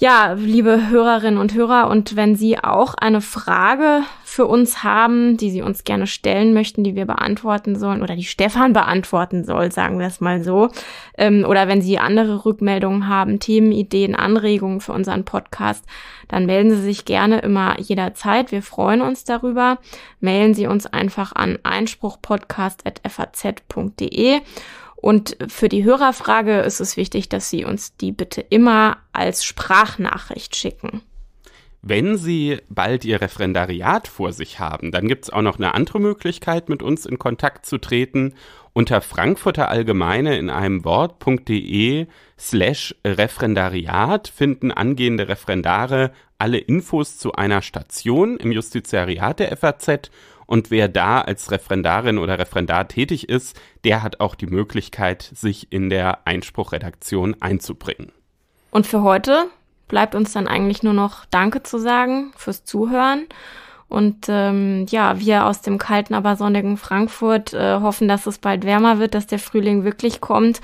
[SPEAKER 2] Ja, liebe Hörerinnen und Hörer, und wenn Sie auch eine Frage für uns haben, die Sie uns gerne stellen möchten, die wir beantworten sollen oder die Stefan beantworten soll, sagen wir es mal so, ähm, oder wenn Sie andere Rückmeldungen haben, Themen, Ideen, Anregungen für unseren Podcast, dann melden Sie sich gerne immer jederzeit. Wir freuen uns darüber. Mailen Sie uns einfach an einspruchpodcast.faz.de und für die Hörerfrage ist es wichtig, dass Sie uns die bitte immer als Sprachnachricht schicken.
[SPEAKER 1] Wenn Sie bald Ihr Referendariat vor sich haben, dann gibt es auch noch eine andere Möglichkeit, mit uns in Kontakt zu treten. Unter Frankfurter Allgemeine in einem Wort.de slash Referendariat finden angehende Referendare alle Infos zu einer Station im Justiziariat der FAZ und wer da als Referendarin oder Referendar tätig ist, der hat auch die Möglichkeit, sich in der Einspruchredaktion einzubringen.
[SPEAKER 2] Und für heute bleibt uns dann eigentlich nur noch Danke zu sagen fürs Zuhören. Und ähm, ja, wir aus dem kalten, aber sonnigen Frankfurt äh, hoffen, dass es bald wärmer wird, dass der Frühling wirklich kommt.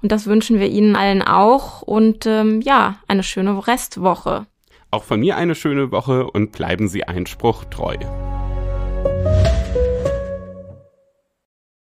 [SPEAKER 2] Und das wünschen wir Ihnen allen auch. Und ähm, ja, eine schöne Restwoche.
[SPEAKER 1] Auch von mir eine schöne Woche und bleiben Sie Einspruch treu.